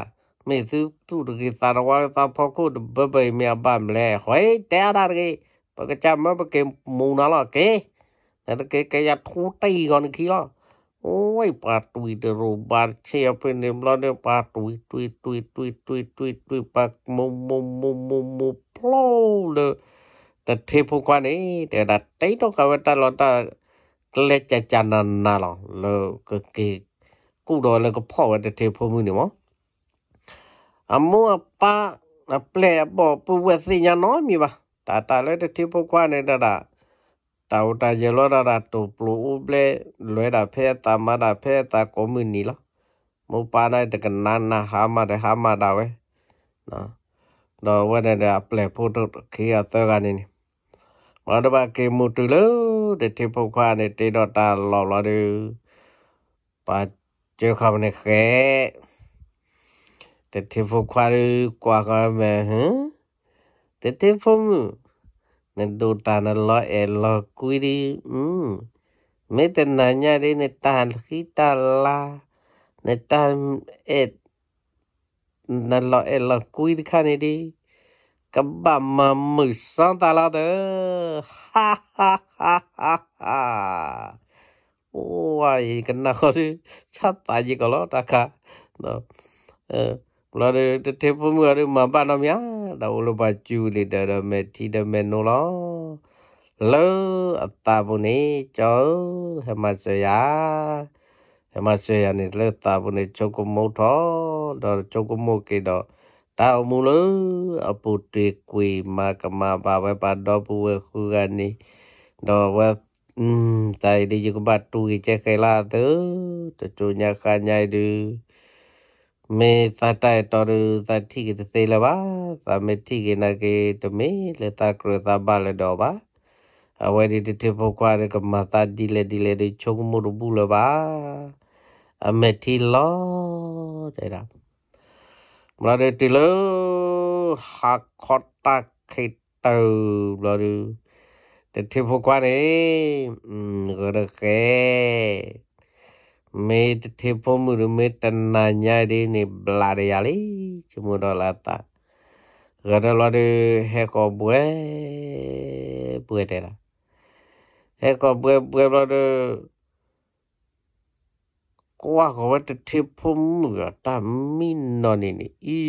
ไม่ซื้อตู้ดุกิตารวาตาพ่อคุณเบเบเมียบ้านเล่เฮ้ยแต่ดาร์กี้ปกจำไม่ปกเกมมูนอะไรกก้แต่เก็แกอยากทุ่ยก่อนขี้ล่ะโอ้ยปาตุยเดรูบาร์เชียเป็นเดมลอนเดปาตุยตุยตุยตุยตุยตุยตุยปักมุมมุมมุมมุมมุมพลูอลแต่เทพกว่านี้แต่ดัดเต้ต้องการเวลาเราตาเล็กจะจันนาหรอเลยก็เกกูโดนแล้ก็พ่อแต่เทพมือเนี่ยมั้งอามัวป้าเปล่บอกปุเวสิยาน้อยมีบ้าแต่แต่แล้วแต่เทพกว่านี้ดัดดัดတာဝတာယေလောရာရာတူပလူဥပလေလွဲတာဖဲတာမတာဖဲတာကောမူနီလားမောပါနိုင်တကနာနာဟာမတဲ့ဟာမတာဝဲနော်တော့ဝဲတဲ့အပလက်ဖို့တော့ခေရသကနေနေမတော်ပါကေမူတူလို့တဲ့တေဖို့ခွာနေတေတော့တာလော်လာတူပါကျေခါမနေခဲတဲ့တေဖို့ခွာရကွာကမဲဟင်တဲ့တေဖို့မူ nên đồ ta nó lo e lo quý đi ừ mấy mm. tên này nha đi nên ta khi ta la nên ta e nên lo e lo quý đi khăn đi các bạn mà mực sang ta la đó ha ha ha ha ha ôi cái nào đi chắc tại gì có lo ta cả đó ờ ပလာရတတေဖမှုရမပါတော့မြာဒါဝလပါကျူလီတရမေတီတမေနိုလောလောအတာပုန်နေကျောဟမဆွေယဟမဆွေယနေလောတာပုန်နေချုပ်ကမုတ်တော်ဒါချုပ်ကမုတ်ကေတော့တာအမူလအပုတေကွေမကမဘာဝပဒပူဝခုကနီတော့ဝอืมใจดีก็บัดตูกิเจไคลาเตอตะจูญาคาญายดูမေသတ္တတောရုသတိကသေလပါသမေတိကနကေတမေလတကရသဘလဒောပါအဝေဒီတေဘောကွာရကမတာဒီလေဒီလေဒီချုံမှုရဘူးလပါအမေတိလောတဲ့ရာမရတဲ့တိလောဟာခတ်တခိတောဘလရတေဘောကွာရေရခဲมตเทพมุรุเมตันนันยารีนี่บลาเรียลีชมุรลตากระลอดเฮกอบเบเบเดระเฮกอบเบเรลอดกว่าก็ว่าจะเทพมุรุตามินนี่นี่อี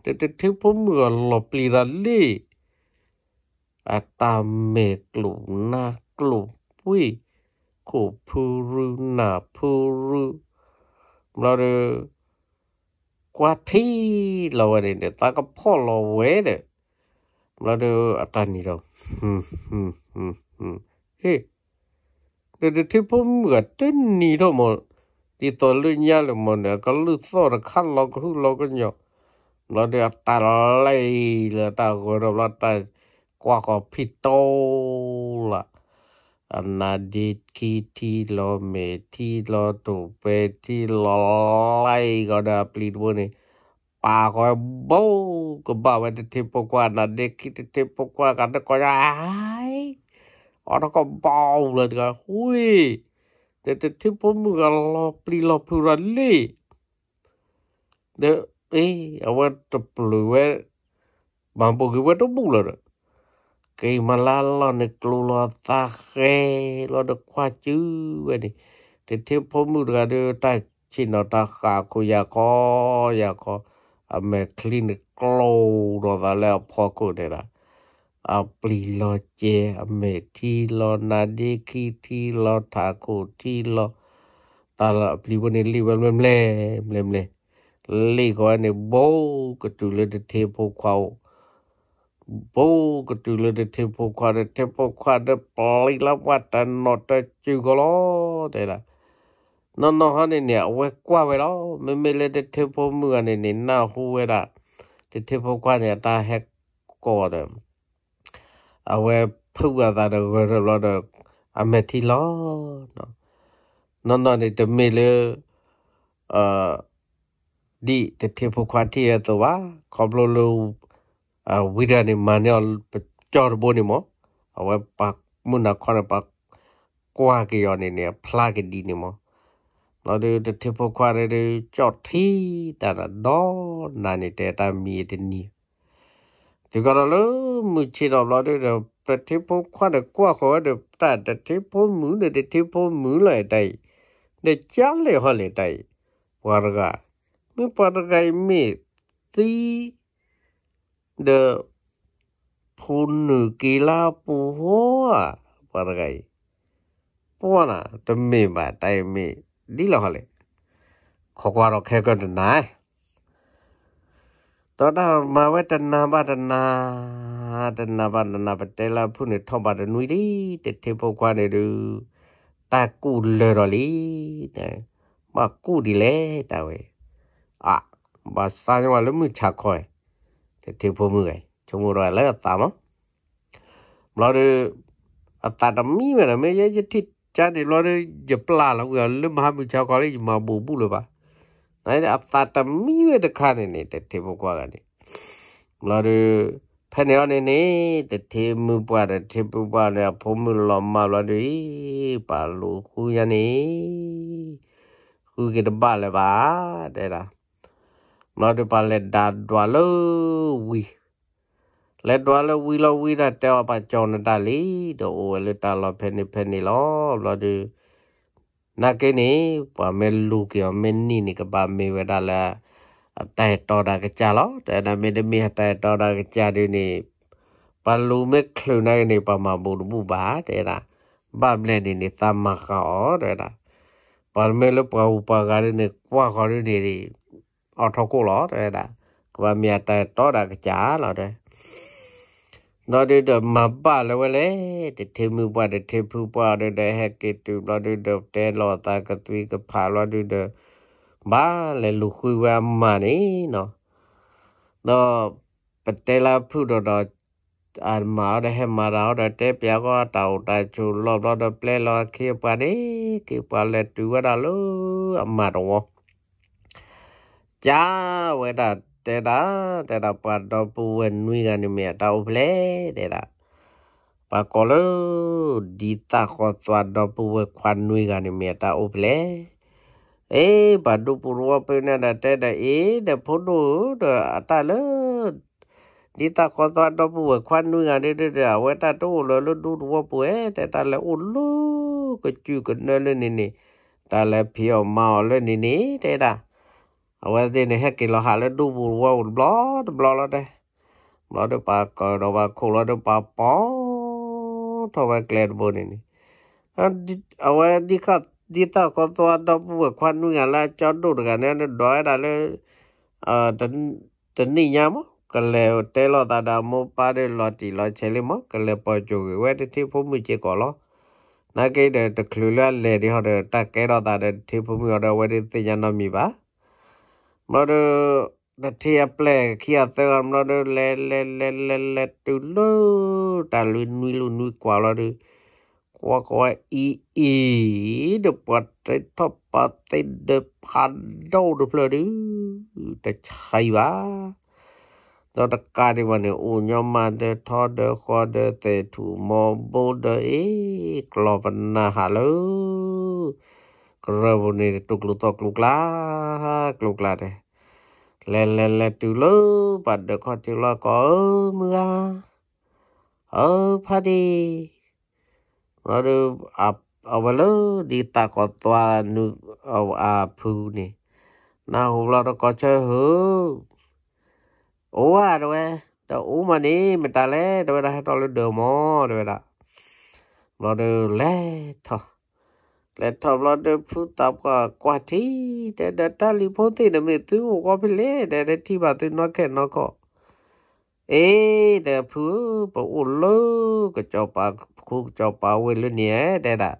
แต่เทพมุรหลบลีรัลีอาตามเมกลุนักลุปุยกพูรุนาพูรูเราเดรกว่าที่เราเนี่ยแตาก็พ่อเราเว้เนี่ยเราเดออาจารย์นี่เราฮึฮึฮึฮึเฮ้ยเดี๋ยวที่ผมเหมือนเดินนี่เราหมดที่ตัวลุงยาเราหมดเนี่ยก็ลุ้โซ่ระคันเราก็รูเราก็เนาะเราเดือดตาเลยเราตาหัวเราตากว่าก็ผิดโตอนาดิตคีที่ลอเมที่ลอตูเปที่ลอไลก็ได้ผลิตวันนี้ปาคอยบูก็บ่าวจะเทปกว่านาด็กีจะเทปกว่ากันก็ยายอัันน้นก็บ่าวเลยก็หุยจแต่ทีมึงก็ลอผลิตลอผูรันลีเดี๋ยวเอ้ยเอาไว้าตะปลุยเว้บางพวกว่าต้องบุกเลยกีมาลอนกลูลอตาเคลอดควาจูเวนี่เทียพมุดกันเดียวตชินอตาขาคุยาคอยาคออเมคลินกลูรอดแล้วพอกูเดละอาปลีลอเจอเมทีลอนาดีคีทีลอทากูทีลอตาละปลีวันนี้ลีวันเมมเล่เมมเล่ลีก็อันนี้โบกตุเลเดเทพพวกเขาบูกตูเลดเทพควาเดเทพควาเดปลีละวัดแต่นอตจิกลอเดล่ะนนทนฮันเนี่ยเวกว่าเวล้ะไม่ไม่เลดเทพเมือเนี่ยนี่น่าหูเวล่ะเดเทพควาเนี่ย ตาแหกกอดเอาเวพูดกับตาเด็กๆเราอเมทิลอนนนท์เนี่จะไม่เลือ่อดีเดเทพควาที่ตัวว่าคอมโบลูအဝိရနေမနေကြော်ဘိုနေမအဝပတ်မနာခရပတ်ကွာကေယောနေနေဖလာကေဒီနေမနော်ဒီတေဖို့ခွာရတဲ့ကြော်ထီတာတော့နာနေတဲ့တမီတဲ့နီဒီကရလို့မူချီတော့လို့တဲ့ပတိဖို့ခွာတဲ့ကွာခေါ်တဲ့တတ်တေဖို့မူတဲ့တေဖို့မူလိုက်တဲ့တဲ့ကြားလေဟောလေတဲ့ဝါရကမြပရကမိသီเดอพูนกีลาปูหัวปะไรปูน่ะจะมีบาดใไม่ดีแล้วฮะเลยขอความรักแค่กันนะตอนนั้นมาเวทนาบาดนาบดนาบาดนาไปเจอลาพูนท้อบาดนุ่ยดีเด็ดเทปกว่าเดือตะกูเลยรอลีเนี่ยมากูดีเลยตาเวอ่ะบาสานว่าเรื่องมือชักคอยเทียบพมือไงชมรอยแล้วตามมั้งเราอูตาดำมีไหมนะไม่ใช่จะทิศจานี่เราดูจะปลาแล้วเวลาลืมหามือชาวกอลีมาบูบูเลยปะไหนตาดำมีไหมตะขานี่เนี่ยเทียบกว่ากันเนี่ยเราดูท่านเนี่ยเนี่ยแต่เทมือปวาเทมือปวาเนี่ยผมมือหลอมมาเราดูปลาลูกคุยยันนี่คุยกันบ้านเลยปะได้ละมาดูปาเลดาดวาลวิเลดวาลวิลวินะแต่วาปัจอนดาลีดีเยวลตาลรเพนิเพนิลอเาดูนักเกนี่ปาเมลูกยอเมนนี่นี่ก็ปาเมเวดาละแต่ต่อดากจาลอแต่นาเมดมีแต่ต่อดากจาดูนี่ปาลูเมคลูนักเนี่ปามาบุบุบาเดนะบาเมนี่นี่ตามมาขอเดนะปาเมลูปาอุปการเนี่ยว่าขอเนี่ ở thâu cô lọ rồi đã và mẹ ta to đã cái chả lọ rồi nó đi được mà ba là vậy đấy để thêm mưu ba để thêm phu ba để để hết cái tụ nó đi được để lọ ta cái tuy cái phá nó đi được ba là lục khui qua mà này nó nó bắt tay là phu đó đó อันมาได้ให้มาเราได้เตปยาก็เต่าได้ชูรอบเราได้เปลเราเคียบปานี้เคียบปาเลยตัวเราลูกมาตรงจ้าเวดาเตดาเตดาปัดดอปูเวนุยกันเมียตาอุเพลเตดาปากอลดีตาขอตวดอปูเวควันนุยกันเมียตาอุเพลเอ๊บาดูปูรัวเป็นนะเตดาเอเดพอดูเดอตาเลဒီတာကောတော့တော့ပူခွန်းနူရတဲ့တဲ့ဝဲတာတို့လောလောဒူဝပွေတဲ့တာလဲဥလူကကျူကနဲလဲနေနေတာလဲဖျော်မော်လဲနေနေတဲ့တာအဝဲတဲ့နေဟက်ကီလိုဟာလဲဒူဘူဝေါဘလော့ဘလော့လော့တဲ့ဘလော့တော့ပါကတော့ပါခိုလော့တော့ပါပေါတော့ပဲကလက်ဘိုနေနေအဝဲဒီခတ်ဒီတာကတော့တော့ဘူခွန်နူရလာချော့ဒူတကနေတော့ရတာလဲအာတတနိညာမကလေတဲလောတာဒါမောပါတဲ့လော်တီလော်ချဲလေးမကလေပေါ်ကျူဝဲတတိဖုံးမှုချေကောလောနာကိတဲ့တကလူလာလေဒီဟောတဲ့တက်ကဲတော့တာတဲ့တိဖုံးမှုရတဲ့ဝဲတဲ့သိညာတော့မိပါเราดูเทียบเลยเขียเตอนเราดูเล่เล่เล่เล่เล่ดูลูแต่ลุนุลุนุกว่าเราดูกว่ากว่าอีอีเดืบปัดเตทบปัดเตเดบพันดูดูเลาดูแต่ใช่ปะตอนกาดีวันนี้อุญมาเดทอเดคอเดเตถูมอบูเดเอกลอบันนาฮัลูกระบุนี่ตุกลุตกลุกลากลุกลาเดลลลตุลบัดเดคอติลก็เมื่อเออพอดีเราดูอับเอาไปเลยดีตากตัวนึกเอาอาผู้นี่น่าหูเราก็เชื่อหูโอ้ว่าด้วยแต่โอ้มานี่ไม่ตาเล่ด้วยนะให้เราเดือดมอด้วยนะเราดูเล่ท้อและทอบลอดพูดตอบก็กว่าที่แต่ดัตตาลิพูดที่เดมมตุก็ไปเล่แต่ดัตที่บาตุนอแค่นอกก็เอ๊เดพูปอุลุก็จอปาคูจอปาเวลุเนี่ยเดดะ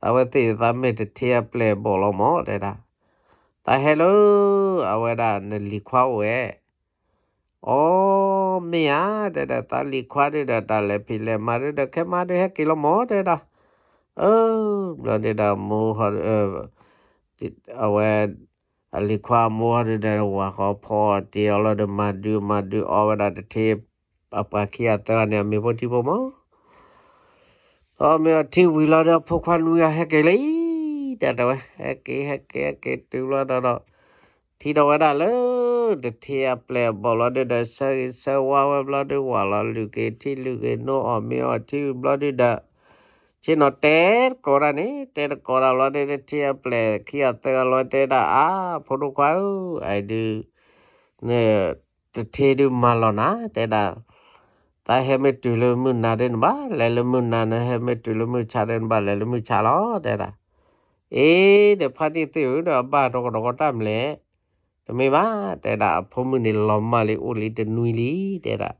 ตาวติสามเมตเทียเปลบอลมอเดดะตาเฮลูเอาเวลานลิควาเวโอเมียเด็ดะตาลิควาเด็ดะตาเลพิเลมาเด็ดะแค่มาเด็ฮกิโลมอเด็ดะเออเราได้ดาวมูฮันเออจิตเอาไว้อะีรความมูฮเดได้ว่าขาพอเจียวเราได้มาดูมาดูเอาเวลาจะเทปอาปากี้อัตอาเนี่ยมีพอที่พผมมั้งอ๋อม่ีที่วิลาเนี่ยพวกคนวิ่งใฮกเกลี่ยแต่เราให้เกลี่ยให้เกลี่ยเกลี่ตัวเราเนาะที่เราาได้เลยเดี๋ยวเทียบเลยบอกเราได้เสียเสียว่าเราเด้ว่าเราลูกเกที่ลูกเกโน่อ๋อมีที่เราได้ชินอเตดกรานี่เตดกราลอเดเทียเปลขี้อัตเตอร์ลอยเตดอาพอดูควาไอดูเนี่ยจะเที่ยดูมาลอนะเตดาตาเฮมิตุลมุนนาเดนบาเลลมุนนาเนเฮมิตุลมุชาเดนบาเลลมุชาลอเตดาเอเดพันที่ติวเดบ้านตกตกตามเลยทำไมบ้าเตดาพอมุนนี่ลอมมาเลยอุลิเดนุยลีเตดา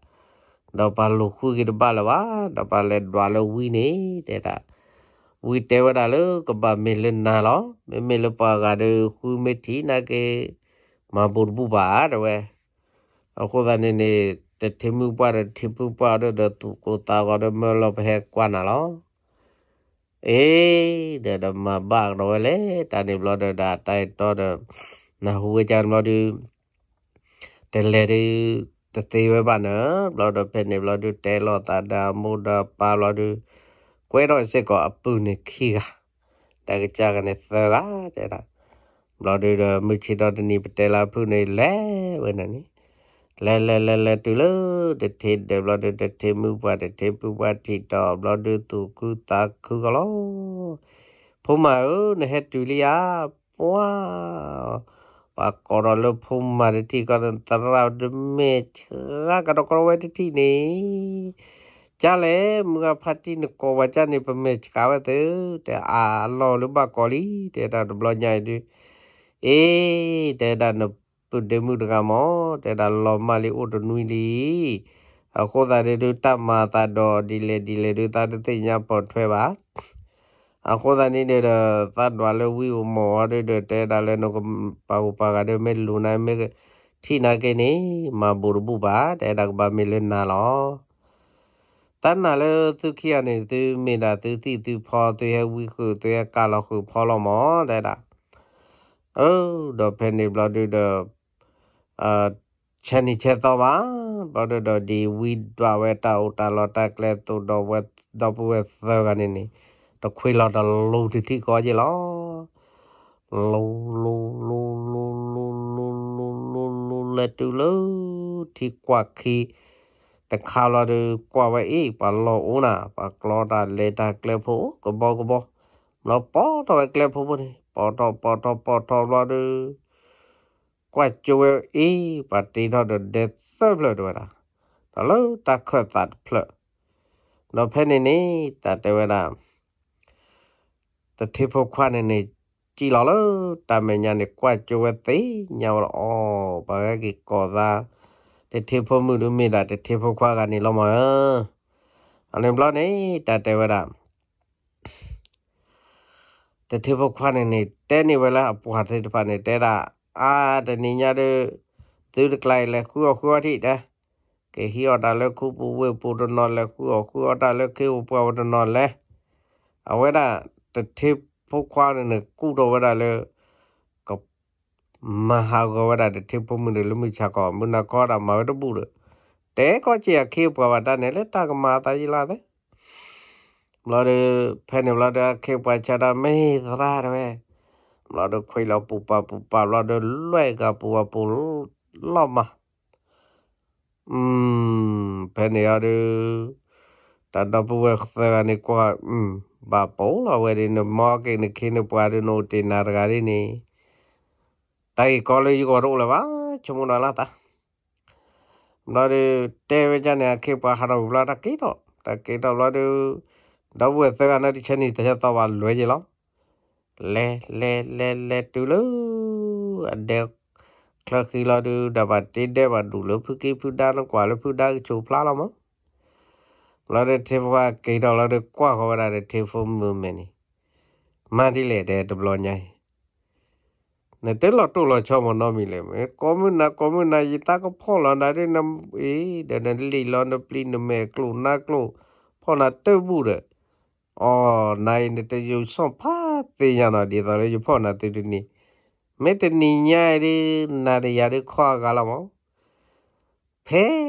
တော့ပါလို့ခုကိတပါလဝါတော့ပါလဲဒွာလို့ဝီနေတဲ့တာဝီတဲဝတာလို့ကပမေလနာလောမေမေလပါကတဲ့ခုမေတီနာကေမဘူဘူပါတော့ဝဲအခုသာနေနေတထမှုပါတထပူပါတော့သူကိုတာကတော့မလို့ဖဲကွာနာလောအေးတဲ့ဓမ္မဘာတော့လေတာနေဘလော့ဒါတိုက်တော့နာဟူကြံမလို့ဒီတယ်လေตตีไว้บ้านเนอะเราดูเป็นเราดูเตลอตาดามูดาปาเราดูกวยดอยเสก็อปูนีขี้กะแต่ก็จากันเนี่ยเสกะเจ้าเราดูเดมือชิดอดนี่เตลอปูนี่แล้วเว้นนี่เล่เล่เล่เล่ตุลูเด็ดเทเดี๋ยวเราดูเด็ดเทมือว่าเด็ดเทมือว่าที่ตอบเราดูตุกุตาคุก็ล้อผมมาเออเนี่ยเฮตุลียาว้าว่ากรลพุมมาที่ก็ตราดเมเชกระดกรเวที่นี้จ้าเลมือพัดที่นกวาจานี่เป็นเมชกาวเตอแต่อาลอหรือบากอลีแต่ดานบลอใหญ่ดิเอแต่ดานตุเดมุดกามอแต่ดานลอมาลีอุดนุยลีအခုသာတွေတို့တမတာတော်ဒီလေဒီလေတို့တာတဲ့ညာပေါ်ထွဲပါအခုသနိတဲ့သတ်တော်လေဝီမောရတဲ့တဲဒါလေနကပါဥပါကတဲ့မဲလူနာမဲထိနာကနေမဘူရဘူပါတဲဒါကဘာမဲလနာလောတန်နာလေသူခိယနေသူမေတာသူတိသူဖော်သူရဲ့ဝီခုသူရဲ့ကာလခုဖော်လို့မောတဲဒါအိုးတော့ဖဲနေဘလတ်တော့အာချန်နေချက်တော့ပါဘာတော့ဒီဝီတွာဝဲတာဥတာလော်တာကလဲတူတော့ဝဲတော့ပွဲသောကနေနေตะคุยเราตะลูที่ที่กอ่็จะล้อลูลูลูลูลูลูลูลูลูเลตุลูที่กว่าคีแต่ข่าวเราดูกว่าไว้อีปลลอน่ะปลาโลดาเลดาเกลโพก็บอกก็บอกเราปอตัวเกลโพบุนีปอตอปอตอปอตอเราดูกว่าจูเออีปีเทอดเด็ดเสิร์ฟเลยด้วยนะตะลูตะเขตัดเพลเราเพนนี่แต่เวลาတထေဖို့ခွနဲ့နေကြည်လာလို့တာမညာနဲ့ကွာကျွဲသေးညော်တော့ဘာကြီးကောသာတထေဖို့မှုလို့မိတာတထေဖို့ခွကနေလောမအလင်ဘလနဲ့တတဲဝရတထေဖို့ခွနဲ့နေတဲနေဝလာအပွားတဲ့တဖာနဲ့တဲတာအာတနေညာတို့သူတကလိုက်လဲခုခုအထိတဲကေဟီအော်တာလဲခုပူဝဲပူတော့နော်လဲခုခုအော်တာလဲခေဝပွားတော့နော်လဲအဝဲတာต่ที่พวกควาเนี่ยกู้ตัวได้เลยกับมาหาก็ได้แต่ที่พวกมึงเีลยมึชากอมึงนักก็ได้มาไม่ได้บูรลยแต่ก็เจียเขียวกับว่าได้เนี่ยแล้วตาก็มาตาจีลาเลยเราเดี๋ยวแผ่นเราเดเขียวไปชาดาไม่สระเลยเราเดี๋ยวคุยเราปุบปับปุบปับเราเดี๋ยวลุยกับปุบปุบล้อมาอืมแผ่นเราเดี๋ยวแต่เราปุบเวกเซอร์นี่ก็อืม ba po la we de no ma ke ne ke no pa de no te na ga de ni tai ko le go ro la ba chumu na la ta na de te we ja ne ke pa ha ra u la ta ke to ta ke to la de da we se ga na ti chen ni ta ja ta ba lwe je lo le le le le tu lu a de kla khi la du da ba te de ba du lu phu ki phu da no kwa lu phu da chu pla la mo လာတဲ့ထေဘွားကိတော်လာတဲ့ကွာခေါ်ရတဲ့ထေဖုံမူမနီမန်ဒီလေတဲ့ဒဘလညိုင်နေတဲလော်တူလော်ချောမနော်မီလေမေကောမူနာကောမူနာယီတာကဖော်လာနာတဲ့နမ်အေးဒန်လီလော်နပလီနမေကလုနာကလုဖော်လာတဲဘူးတဲ့အော်နိုင်တဲ့ယူဆောင်ဖာတင်ရနာဒီတော်လေးဖော်နာတဲ့ဒီနီမေတ္တနိညာရီနာရီရခွာကလာမော thế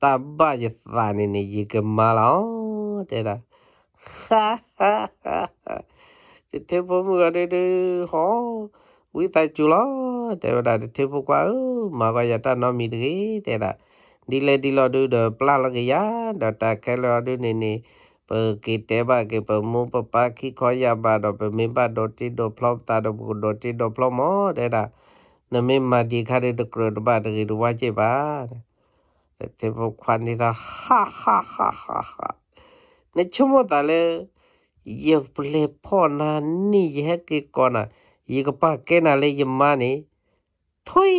ta ba giờ phà này này gì cơ mà lão thế là ha ha ha thì thế bố mua đây đây khó quý ta chú lo thế là thế bố quá mà bây giờ ta nói mình đấy thế là đi lên đi lo đưa đờ pla lo cái giá đờ ta cái lo đưa này này bờ kỳ tế ba cái bờ mu bờ ba khi khó ya ba đờ bờ mình ba đờ ti đờ plom ta đờ bù đờ ti đờ plom ó thế là nên mình mà đi khai được rồi ba được rồi ba chơi ba แต่เทพควันนี่ละฮ่าฮ่าฮ่าฮ่าฮ่าในชั่วโมงแต่ลยยังเปลพ่อนานี่ยังกี่ก่อนอ่ะยังก็ป้าแกน่ะเลยยังมานี่ทุย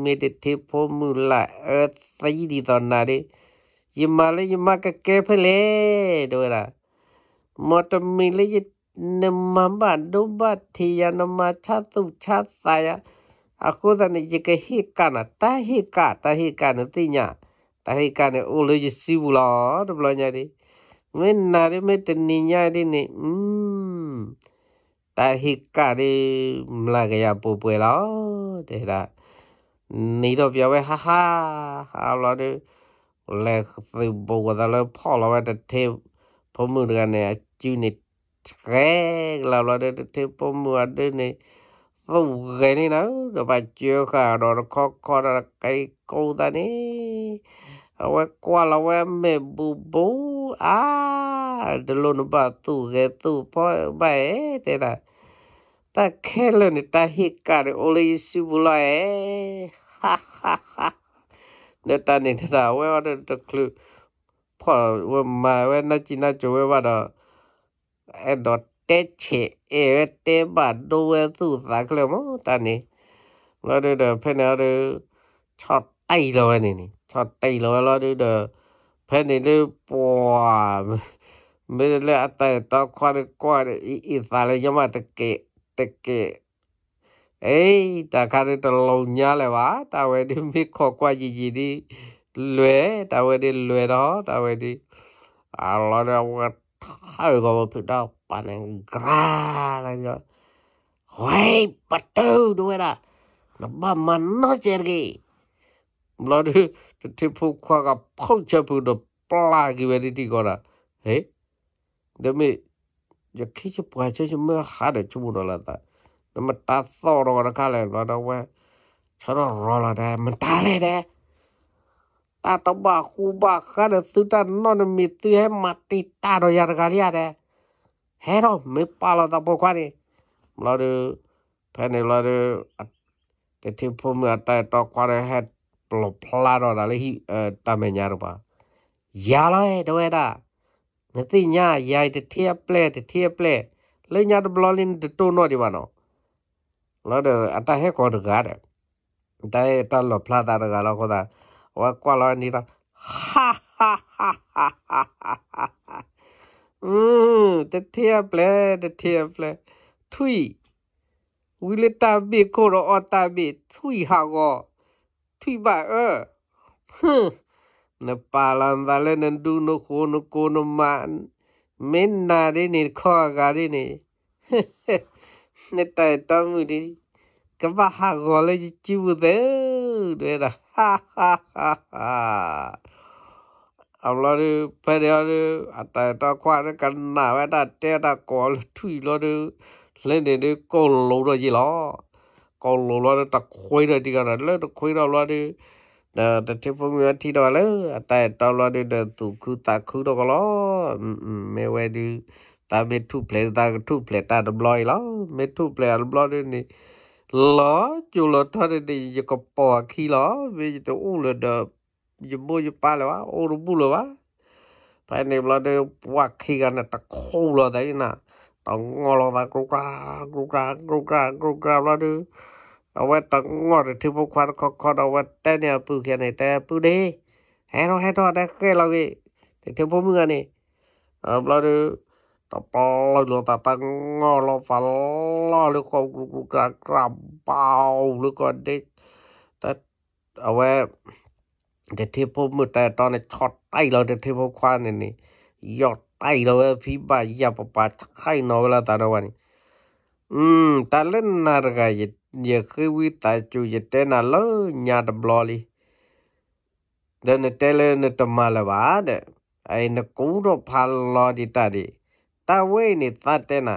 ไม่ได้เทพมูลละเออใส่ดีตอนนั้นเลยังมาเลยยังมาก็แกเพลด้วยละมอตมีเลยยังนมาบ้านดูบ้านที่ยานมาชาตุชาสายอ่ะอาคุณนี่จะเกี่ยงกันนะตาฮิกานตาฮิกานนะที่เนี่ยตาเหี้ยกานเนี่ยโอ้เลยจะซิบุลอดบลอยนี่ดเมื่อนาฬิเมื่อตินียเนี่ยนี่ยอืมตาเหี้ยกันเนี่ยมลากยาปูเปล่าเดี๋ยวละนี่เราเปลยายามฮ่าฮ่าฮ่าเราเนี่ยเล็กสิบกว่าตัวเลยพ่อเราไปเทีพมุ่งกันเนี่ยจูนิตแกเราเราเนี่ยเที่ยวพมุเดกันเนี่ยฟุ้งเกนี่นะจะไปเจอยวค่ะดอกคอคอดอกไก็โกตานี่เอาไว้คว่าเราไว้เม่บูบูอ่าเดี๋ยวนุบัตุเกตุพ่อไปเด็ดนะแต่แค่เขื่องนี้ตาฮิกการโอลิสิบุลัยฮ่าฮ่าฮ่าเนี่ยตอนนี้เถ้าเราไว้ว่าเด็กคือพ่อว่ามาไว้น่าจีน่าจูไว้ว่าเด็เอ็ดดอตเชเอเตบัดูเอสุสักเลยมั้งตอนนี้เราดูเดเพนเรชอดไตเลยนี่ชอดไตเลยเราดูเดเพนเรปวไม่ได้เลยแต่ต้องควานกวาดอีสานเลยยังมาตะเกะตะเกะเอ้ยตาคันตะลุงยาเลยวะตาเวดีมีข้อความยี่ยี่ดีเลวยตาเวดีเลวเนาะตาเวดีอ๋อเราเราก็ทำก็ไม่ได้ปันเองกราอะไรอย่างเี้ยปัตูด้วยนะนับว่ามันน่าเจริญบลาดูจที่ผูกข้ากบพ่อเจ้าพูดปลากี่เวริติก่อนนะเฮ้ยเดี๋ยวมีอยากคิดจะพูดเช่นเช่นเมื่อขาดจกุบุนอะไรต่างแล้วมันตาดสู้รองนะข้าเลยบลัเอาไว้ฉันรอละได้มันตายเลยได้ตาตบบาคูบ้าขนาดสุดท้านนอนมีตื้ให้มาติดตาโดยยารกาลียาเด้ฮ้รอมปาลตบปควาเมลอดเแผ่นลอดูเทพมือตตอควาเฮ็ดปลพลาดอะไรฮีเออตามเนารูปะยาลเอ้ดวยดานตีญายายเทียเปลเทียเปลเลยญาตบลอลินตตนอดีวานอลอดูอัตเฮกอดกาเดแต่ตลพลาดอะไรกาลอดว่ากวาลอนี่ฮ่าฮ่าฮ่าฮ่าฮ่า嗯，得添饭，得添饭，推，为了大米，苦了二大米，推下我，退吧，哼，那巴栏巴了，能都那苦那苦那慢，没哪的你苦啊，家的那，嘿嘿，那抬大米的，干嘛下我那就走不得，对了，哈哈哈哈。เอาละดูไปเดียวดูอแตตาควาดกันหนาไว้ได้ตะตากอถุยลอดูเล่นเดี๋ยวก็ลงเลยล้อกองลงลอตะคุยเลยดีกันเลยตะคุยเราลอดูเดี๋ยวแต่ที่มมีที่ดอเลยอัตตาลอดูเดี๋ยวตุคืตาคืดอกล้ออืมไม่ไวดูตาเมทุเพลตาทุเพลตาดับลอยล้อเมทุเพลดับลอยนี่ล้อจุลทอดดียวก็ปอขี้ล้อไม่จะอู้เลยเด้อยุบบุยปาเลยวะโอรุบุเลยวะ ไปในวลเดวักขี้กันนะตะโคเลยได้นะต้องงอลงมากรุกรากรุกรากรุกรากรุกราแล้วดูเอาไว้ต้องงอที่พวกควันคอคอเอาไว้แต่เนี่ยปูเขียนในแต่ปูดีให้เราให้ทอาได้แค่เราเองเที่ยวพวกมึงนี่เราดูตปอปลอยลงตาตั้งงอลงฟันล่อหรือก็กรุกรากรับเบาหรือก็เด็กแต่เอาไว้เดเทพบมือแต่ตอนนี้ช็อตไตเราเดเทพบควานนี่ยอดไตเราพี่บ่ายยาปปาชไข่นอเวลาตาระวันอืมตาเล่นนารกายเยอะคือวิตาจูเยเตนาเลญาดบลอลีเดินเตเลนตมาลวาเด ไอ้นกูรพาลอดิตาดิตาเวนี่ตาเตนา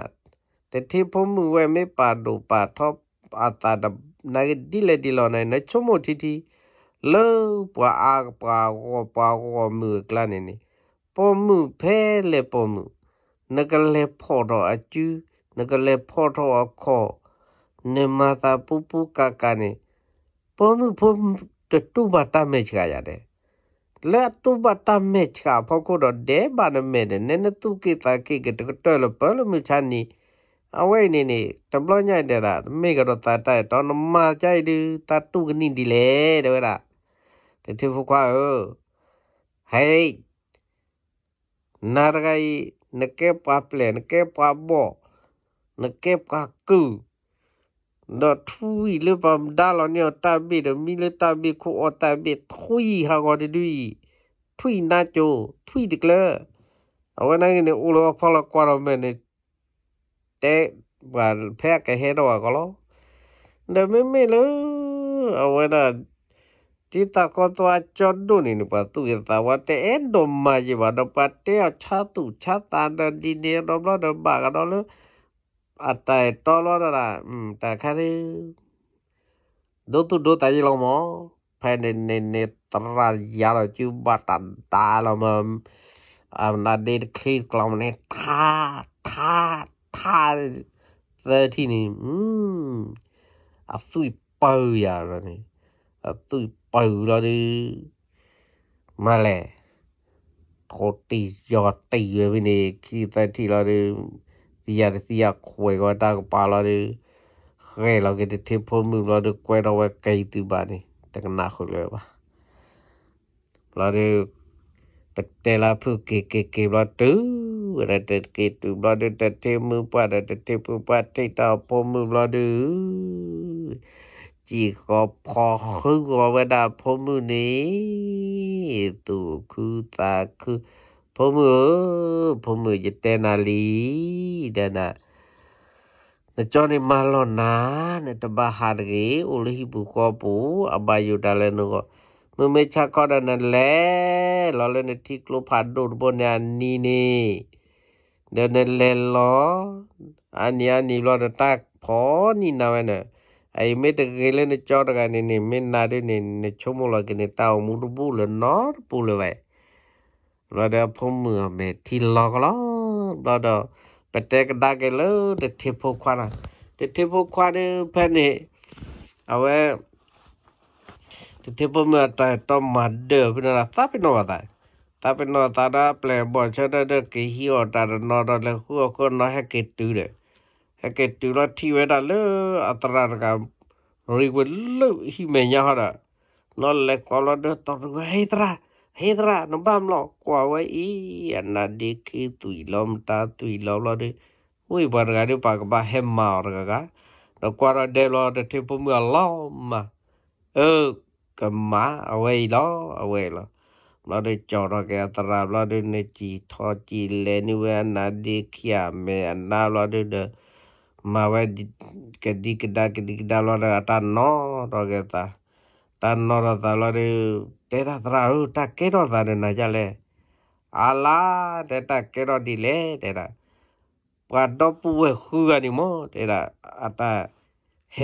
เดเทพบพมือเวไม่ปาดูปาทอปอาตาดับนดิเลดิลอนในนชโมทิทีလေပွာအာပွာဝပွာဝမှုကလနေနေပေါ်မှုဖဲလေပေါ်မှုနကလေဖော်တော့အကျူးနကလေဖော်တော့အခေါ်နေမသာပူပူကကနေပေါ်မှုဖုံတူပါတမဲချရတယ်လက်တူပါတမဲချဖောက်ကတော့ဒဲပါနမဲနဲ့နနသူကိတာကိကတကတော်လပလမြချာနီအဝဲနေနေတပလညိုက်တဲ့လားမိကတော့တတ်တဲ့တော်နမကြိုက်တယ်တတူကနိဒီလေတဲ့ဗျာเดทพกว่าเออให้นารกายนักเก็บปลาเปล่นักเก็บปลาบ่อนักเก็บกากูดอทุยเลือบมดาลอนี่ตาบีดมีเลือตาบีคู่อตาบีทุยฮะก็ได้ดีทุยน่าจทุยดีกเลยเอาไว้นั่งเนี่ยอุลวะพอละกว่าเราแม่เนี่ยเตะบานแพ้กับเฮดอ่ะก็แล้วเดี๋ยวไม่ไม่เลยเอาไว้นั่งတိတကောတဝကျွန်ဒုနိနပတုယသဝတေအဒုမယဝဒပတေအချာတုချာတန်ဒီနေဒဘလဒဘကဒလအတဲတော်လရအမ်တခရီဒုတုဒုတကြီးလုံးမဖဲနေနေနေတရာရလကျူဘတန်တာလမအမ်နာဒေခလီကလောင်နေသာသာသာ30နေအသွိပေါ်ရရနေအသွိปือแล้ดิมาแหละโทตียอดตีเวนี่คี้ใส่ที่เราดิเสียดเสียควยก็ได้ก็ปาเราดิเคยเราก็จะเทพมือเราดิควยเราไว้ไกลตัวบ้านนี่แต่ก็น่าคุยเลยวะเราดิปัจเจลาพูดเกเกเกเราตื้อเราเด็กเกตัวเราเด็ดเทมือป้าเด็ดเทมือป้าเทตาพมือเราดูจีก็พอคือกว่าดาพมือนี้ตัวคือตาคือพมือพมือจะเตนาลีเดนะนะจอนี่มาลอนานะตบาฮารีอุลิฮิบุกอปูอับายุดาเลนุก็มือไม่ชักก็ดันนั่นแหละลอเลนที่กลุ่มผ่านดูดบนยานนีนี่เดินเล่นล้ออันนี้อันนี้รอดตักพอนี่นะเว้ยเนี่ยไอ้เม็ดเกลือในจอดกันนี่เม็ดนาดีนี่ในช่วโมงละกินเต้ามุดบูเลยนอดบูเลยไว้เราเดวพมมื่อเม็ดที่ลอกล้อเราเดวไปเตะกดากันเลยเด็ดเทพโควานะเด็ดเทพโควานี่แพ้เนี่ยเอาไว้เด็ดเทพเมื่อแต่ต้องมาเดือบเป็นอะทราบเป็นอะไรทราบเป็นอะไรตอน้นปลบอกฉันได้เด็กเกี่ยวตานนนนอนเราเลยคู่กันน้อยให้เกิดตื่เลยเกิดตัวที่เวลาเลอัตรารกับรีเวลเลฮิเมียฮาละนอลเล็กกอลเดตอร์เฮตระเฮตระนบ้ามล็อกว่าไว้อีอันนั้นเด็กตุยลมตาตุยลอมลอเดวุ้ยบาร์กันเดปากบ้าเฮมมาหรือกันกว่าเดลอเรดเทปมือลอมเออกมาเอาไว้ลอเอาไว้ลอเราได้จอดแกตราเราได้ในจีทอจีเลนิเวนาดีขี้ยเมนนาเราได้เดมาไว้กะดีกะดากะดีกะดาลอระตานอตอเกตาตานอระตาลอระเตระตราอุตะเกรอตาเนนะจะเลอาลาเตตะเกรอดิเลเตระปาดอปูเวคูกะนิโมเตระอะตะเฮ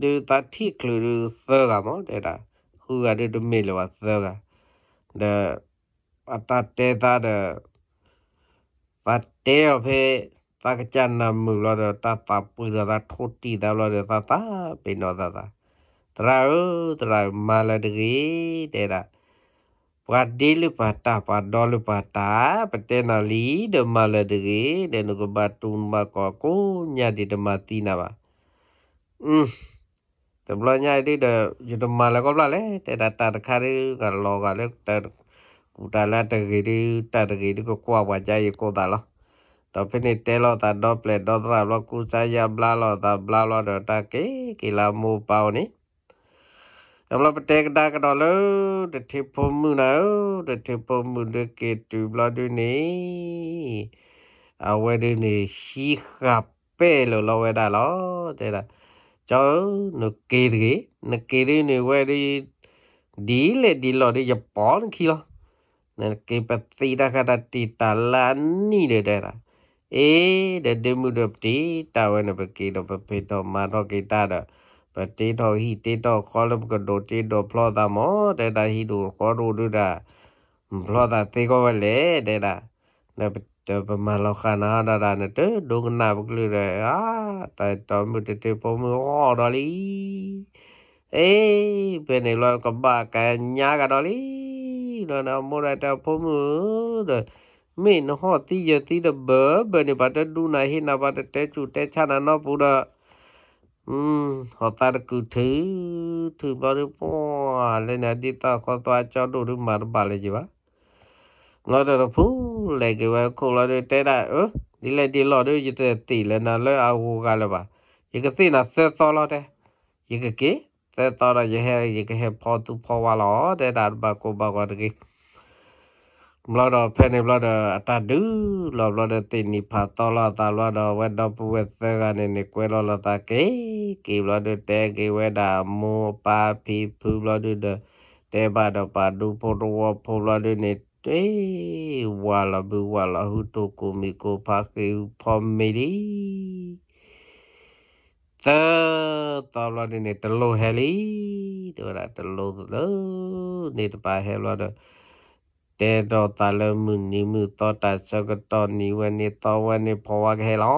ดูตาทิคลูรุเซกะโมเตระคูกะเดดุเมลวะเซกะเดอะตะเตตาเดปาเตอเพ tak chana mu lo de ta ta pu da ta tho ti da lo de ta ta pe no ta da tra o tra ma la de ri de de lu pa ta pa do lu pa ta pa te na li de ma la de ri de no ba tu ma ko ko nya di de ma ti na ba um te blo nya di de ju de ma la ko bla le te da ta de ri ga lo ga le ta ku ta la de ri ta de ri ko kwa wa ja ko da တော့ဖိနေတဲလောတာတော့ပလက်တော့တာလောကူစာရဘလာလောတာဘလာလောတော့တာကေကီလာမူပေါနိအမလပတဲကတာကတော့လို့တထေဖုံမှုနော်တထေဖုံမှုတကေတူဘလာဒူနေအဝဲဒူနေရှိခပဲလောလောဝဲတာလောတဲ့လားကျောင်းနကေရီနကေရီနေဝဲဒီဒီလေဒီလောဒီရပေါ်ခီလောနကေပတိတာကတာတီတလာနီတဲ့တဲ့လားအေတဲ့ဒေမှုတော့တီတာဝဲနပကေတော့ပပေတော့မာတော့ကေတာတော့ပတေတော့ဟီတေတော့ခေါ်လပ်ကဒိုတေတော့ဖလောတာမောတဲ့တာဟီတို့ခေါ်တို့တို့တာဖလောတာတေကောပဲလေတဲ့တာနပတပမလောခနာဒါဒါနတဲ့ဒုကနာဘကလူရဲအာတိုင်တော်မှုတေတေပေါ်မောတော်လီအေးဘယ်နေလောကဘာကညာကတော်လီတော့မောရတာဖုံးမှုတော့မေနဟောတိယတိတဘဘနေပါတဒူနာဟိနာပါတတဲချူတဲချနာနောပူရอืมဟောတာကုထေသူဘာရပေါ်လဲနဒီတာခေါ်သွားကြောက်တို့မာပါလေကြီးပါငါတော့ဖူးလေကဝခေါ်လာတဲ့တဲတာဟိုဒီလေဒီလော်တို့ရတဲ့တီလဲနာလဲအဝကလည်းပါရကသိနာဆက်တော်လာတဲ့ရကကေဆက်တော်ရရဲ့ရကဟေပေါ်သူပေါ်ဝါလောတဲ့တာဘကိုဘကောတကြီးบลอดอเพนบลอดออัตาดูลอบลอดอตินิพาตอลอตาลอดอเวดอปเวเซกันเนเกลอลอตาเกกีบลอดอเตเกเวดามูปาพีพูบลอดอเดเตบาดอปาดูโพรวโพบลอดอเนเตวาลาบูวาลาฮุโตโกมิโกพาเกพอมเมรีตาตอลอดอเนตโลเฮลีดอราตโลโลเนตปาเฮลอดอแต่ดอตาเลมือนิ้มือต่อตาเชก็ตอนนี้วันนี้ต่อวันนี้พอว่าแค่ล้อ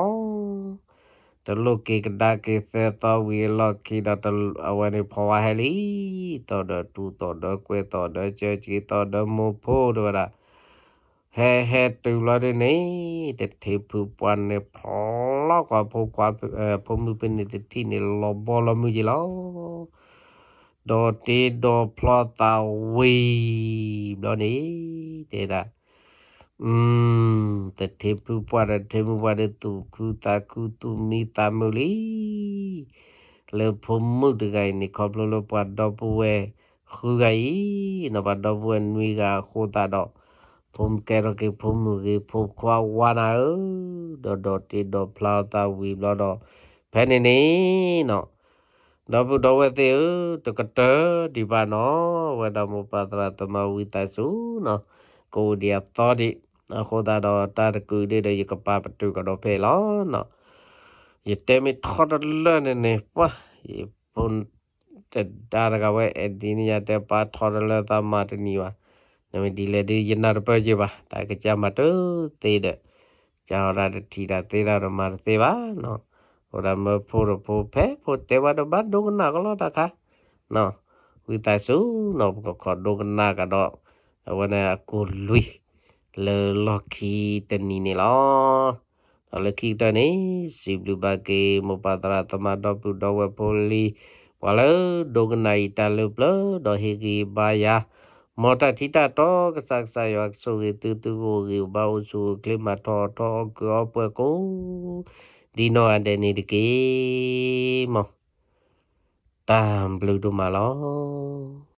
ตลกเกกดาเกเสต่อวีลอกีดอตลวันนี้พอว่าแฮลีต่อดอตูต่อดอเกวต่อดอเจอจีต่อดอโมโพด้วยละเฮเฮตัวเราด้วยนี่เด็ดเทพูปวันเนี่ยพอลอกว่าพอกว่าเอ่อพอมือเป็นเด็ดที่เนี่ยลอบอลมือจีล้อดอเตดอพลอตาวีดอนี้เตระอืมตะเทพุปวาระเทมุวาระตุคุตาคุตุมีตามุลีလေဖုံမှုတကိုင်နိခေါပလလပတ်တော့ပွဲခူကိုင်နပတ်တော့ပွဲနွေကခိုတာတော့ဖုံကဲရကေဖုံမှုကေဖုံခွာဝါနာဒေါ်ဒေါ်တီဒေါ်ဖလာတာဝီဘလော့တော့ဖဲနေနေနော်ดบุดเวเตอตกเตอดิบานอเวดามุปาตระตมาวิตาสูเนาะกูเดียตอดิโคดาดอตาตะกูดิเดยกปาปตุกะดอเพลอเนาะยเตมิทอดเลเนเนปะยปุนตดารกะเวเอดินยาเตปาทอดเลตามาตนีวะနမဒီလေဒီယနာရပကြပါတာကကြမတသေးတဲ့ကြာရတထီတာသေးတာတော့မသေးပါနော် ora me puro po pe po te wa do ba do na ko lo ta ka no wi ta su no ko ko do na ka do wa na ko lui le lo ki te ni ni lo no le ki ta ni si blu ba ke mo pa tra ta ma do pu do wa po li wa le do na i ta le plo do he ki ba ya မော်တာထိတာတော့ကစားစားရောက်ဆိုရတူတူကိုဘာလို့ဆိုကလမတော်တော့ကောပွဲကိုဒီနောအတဲ့နေတကေမောတမ်ဘလူးတို့မလော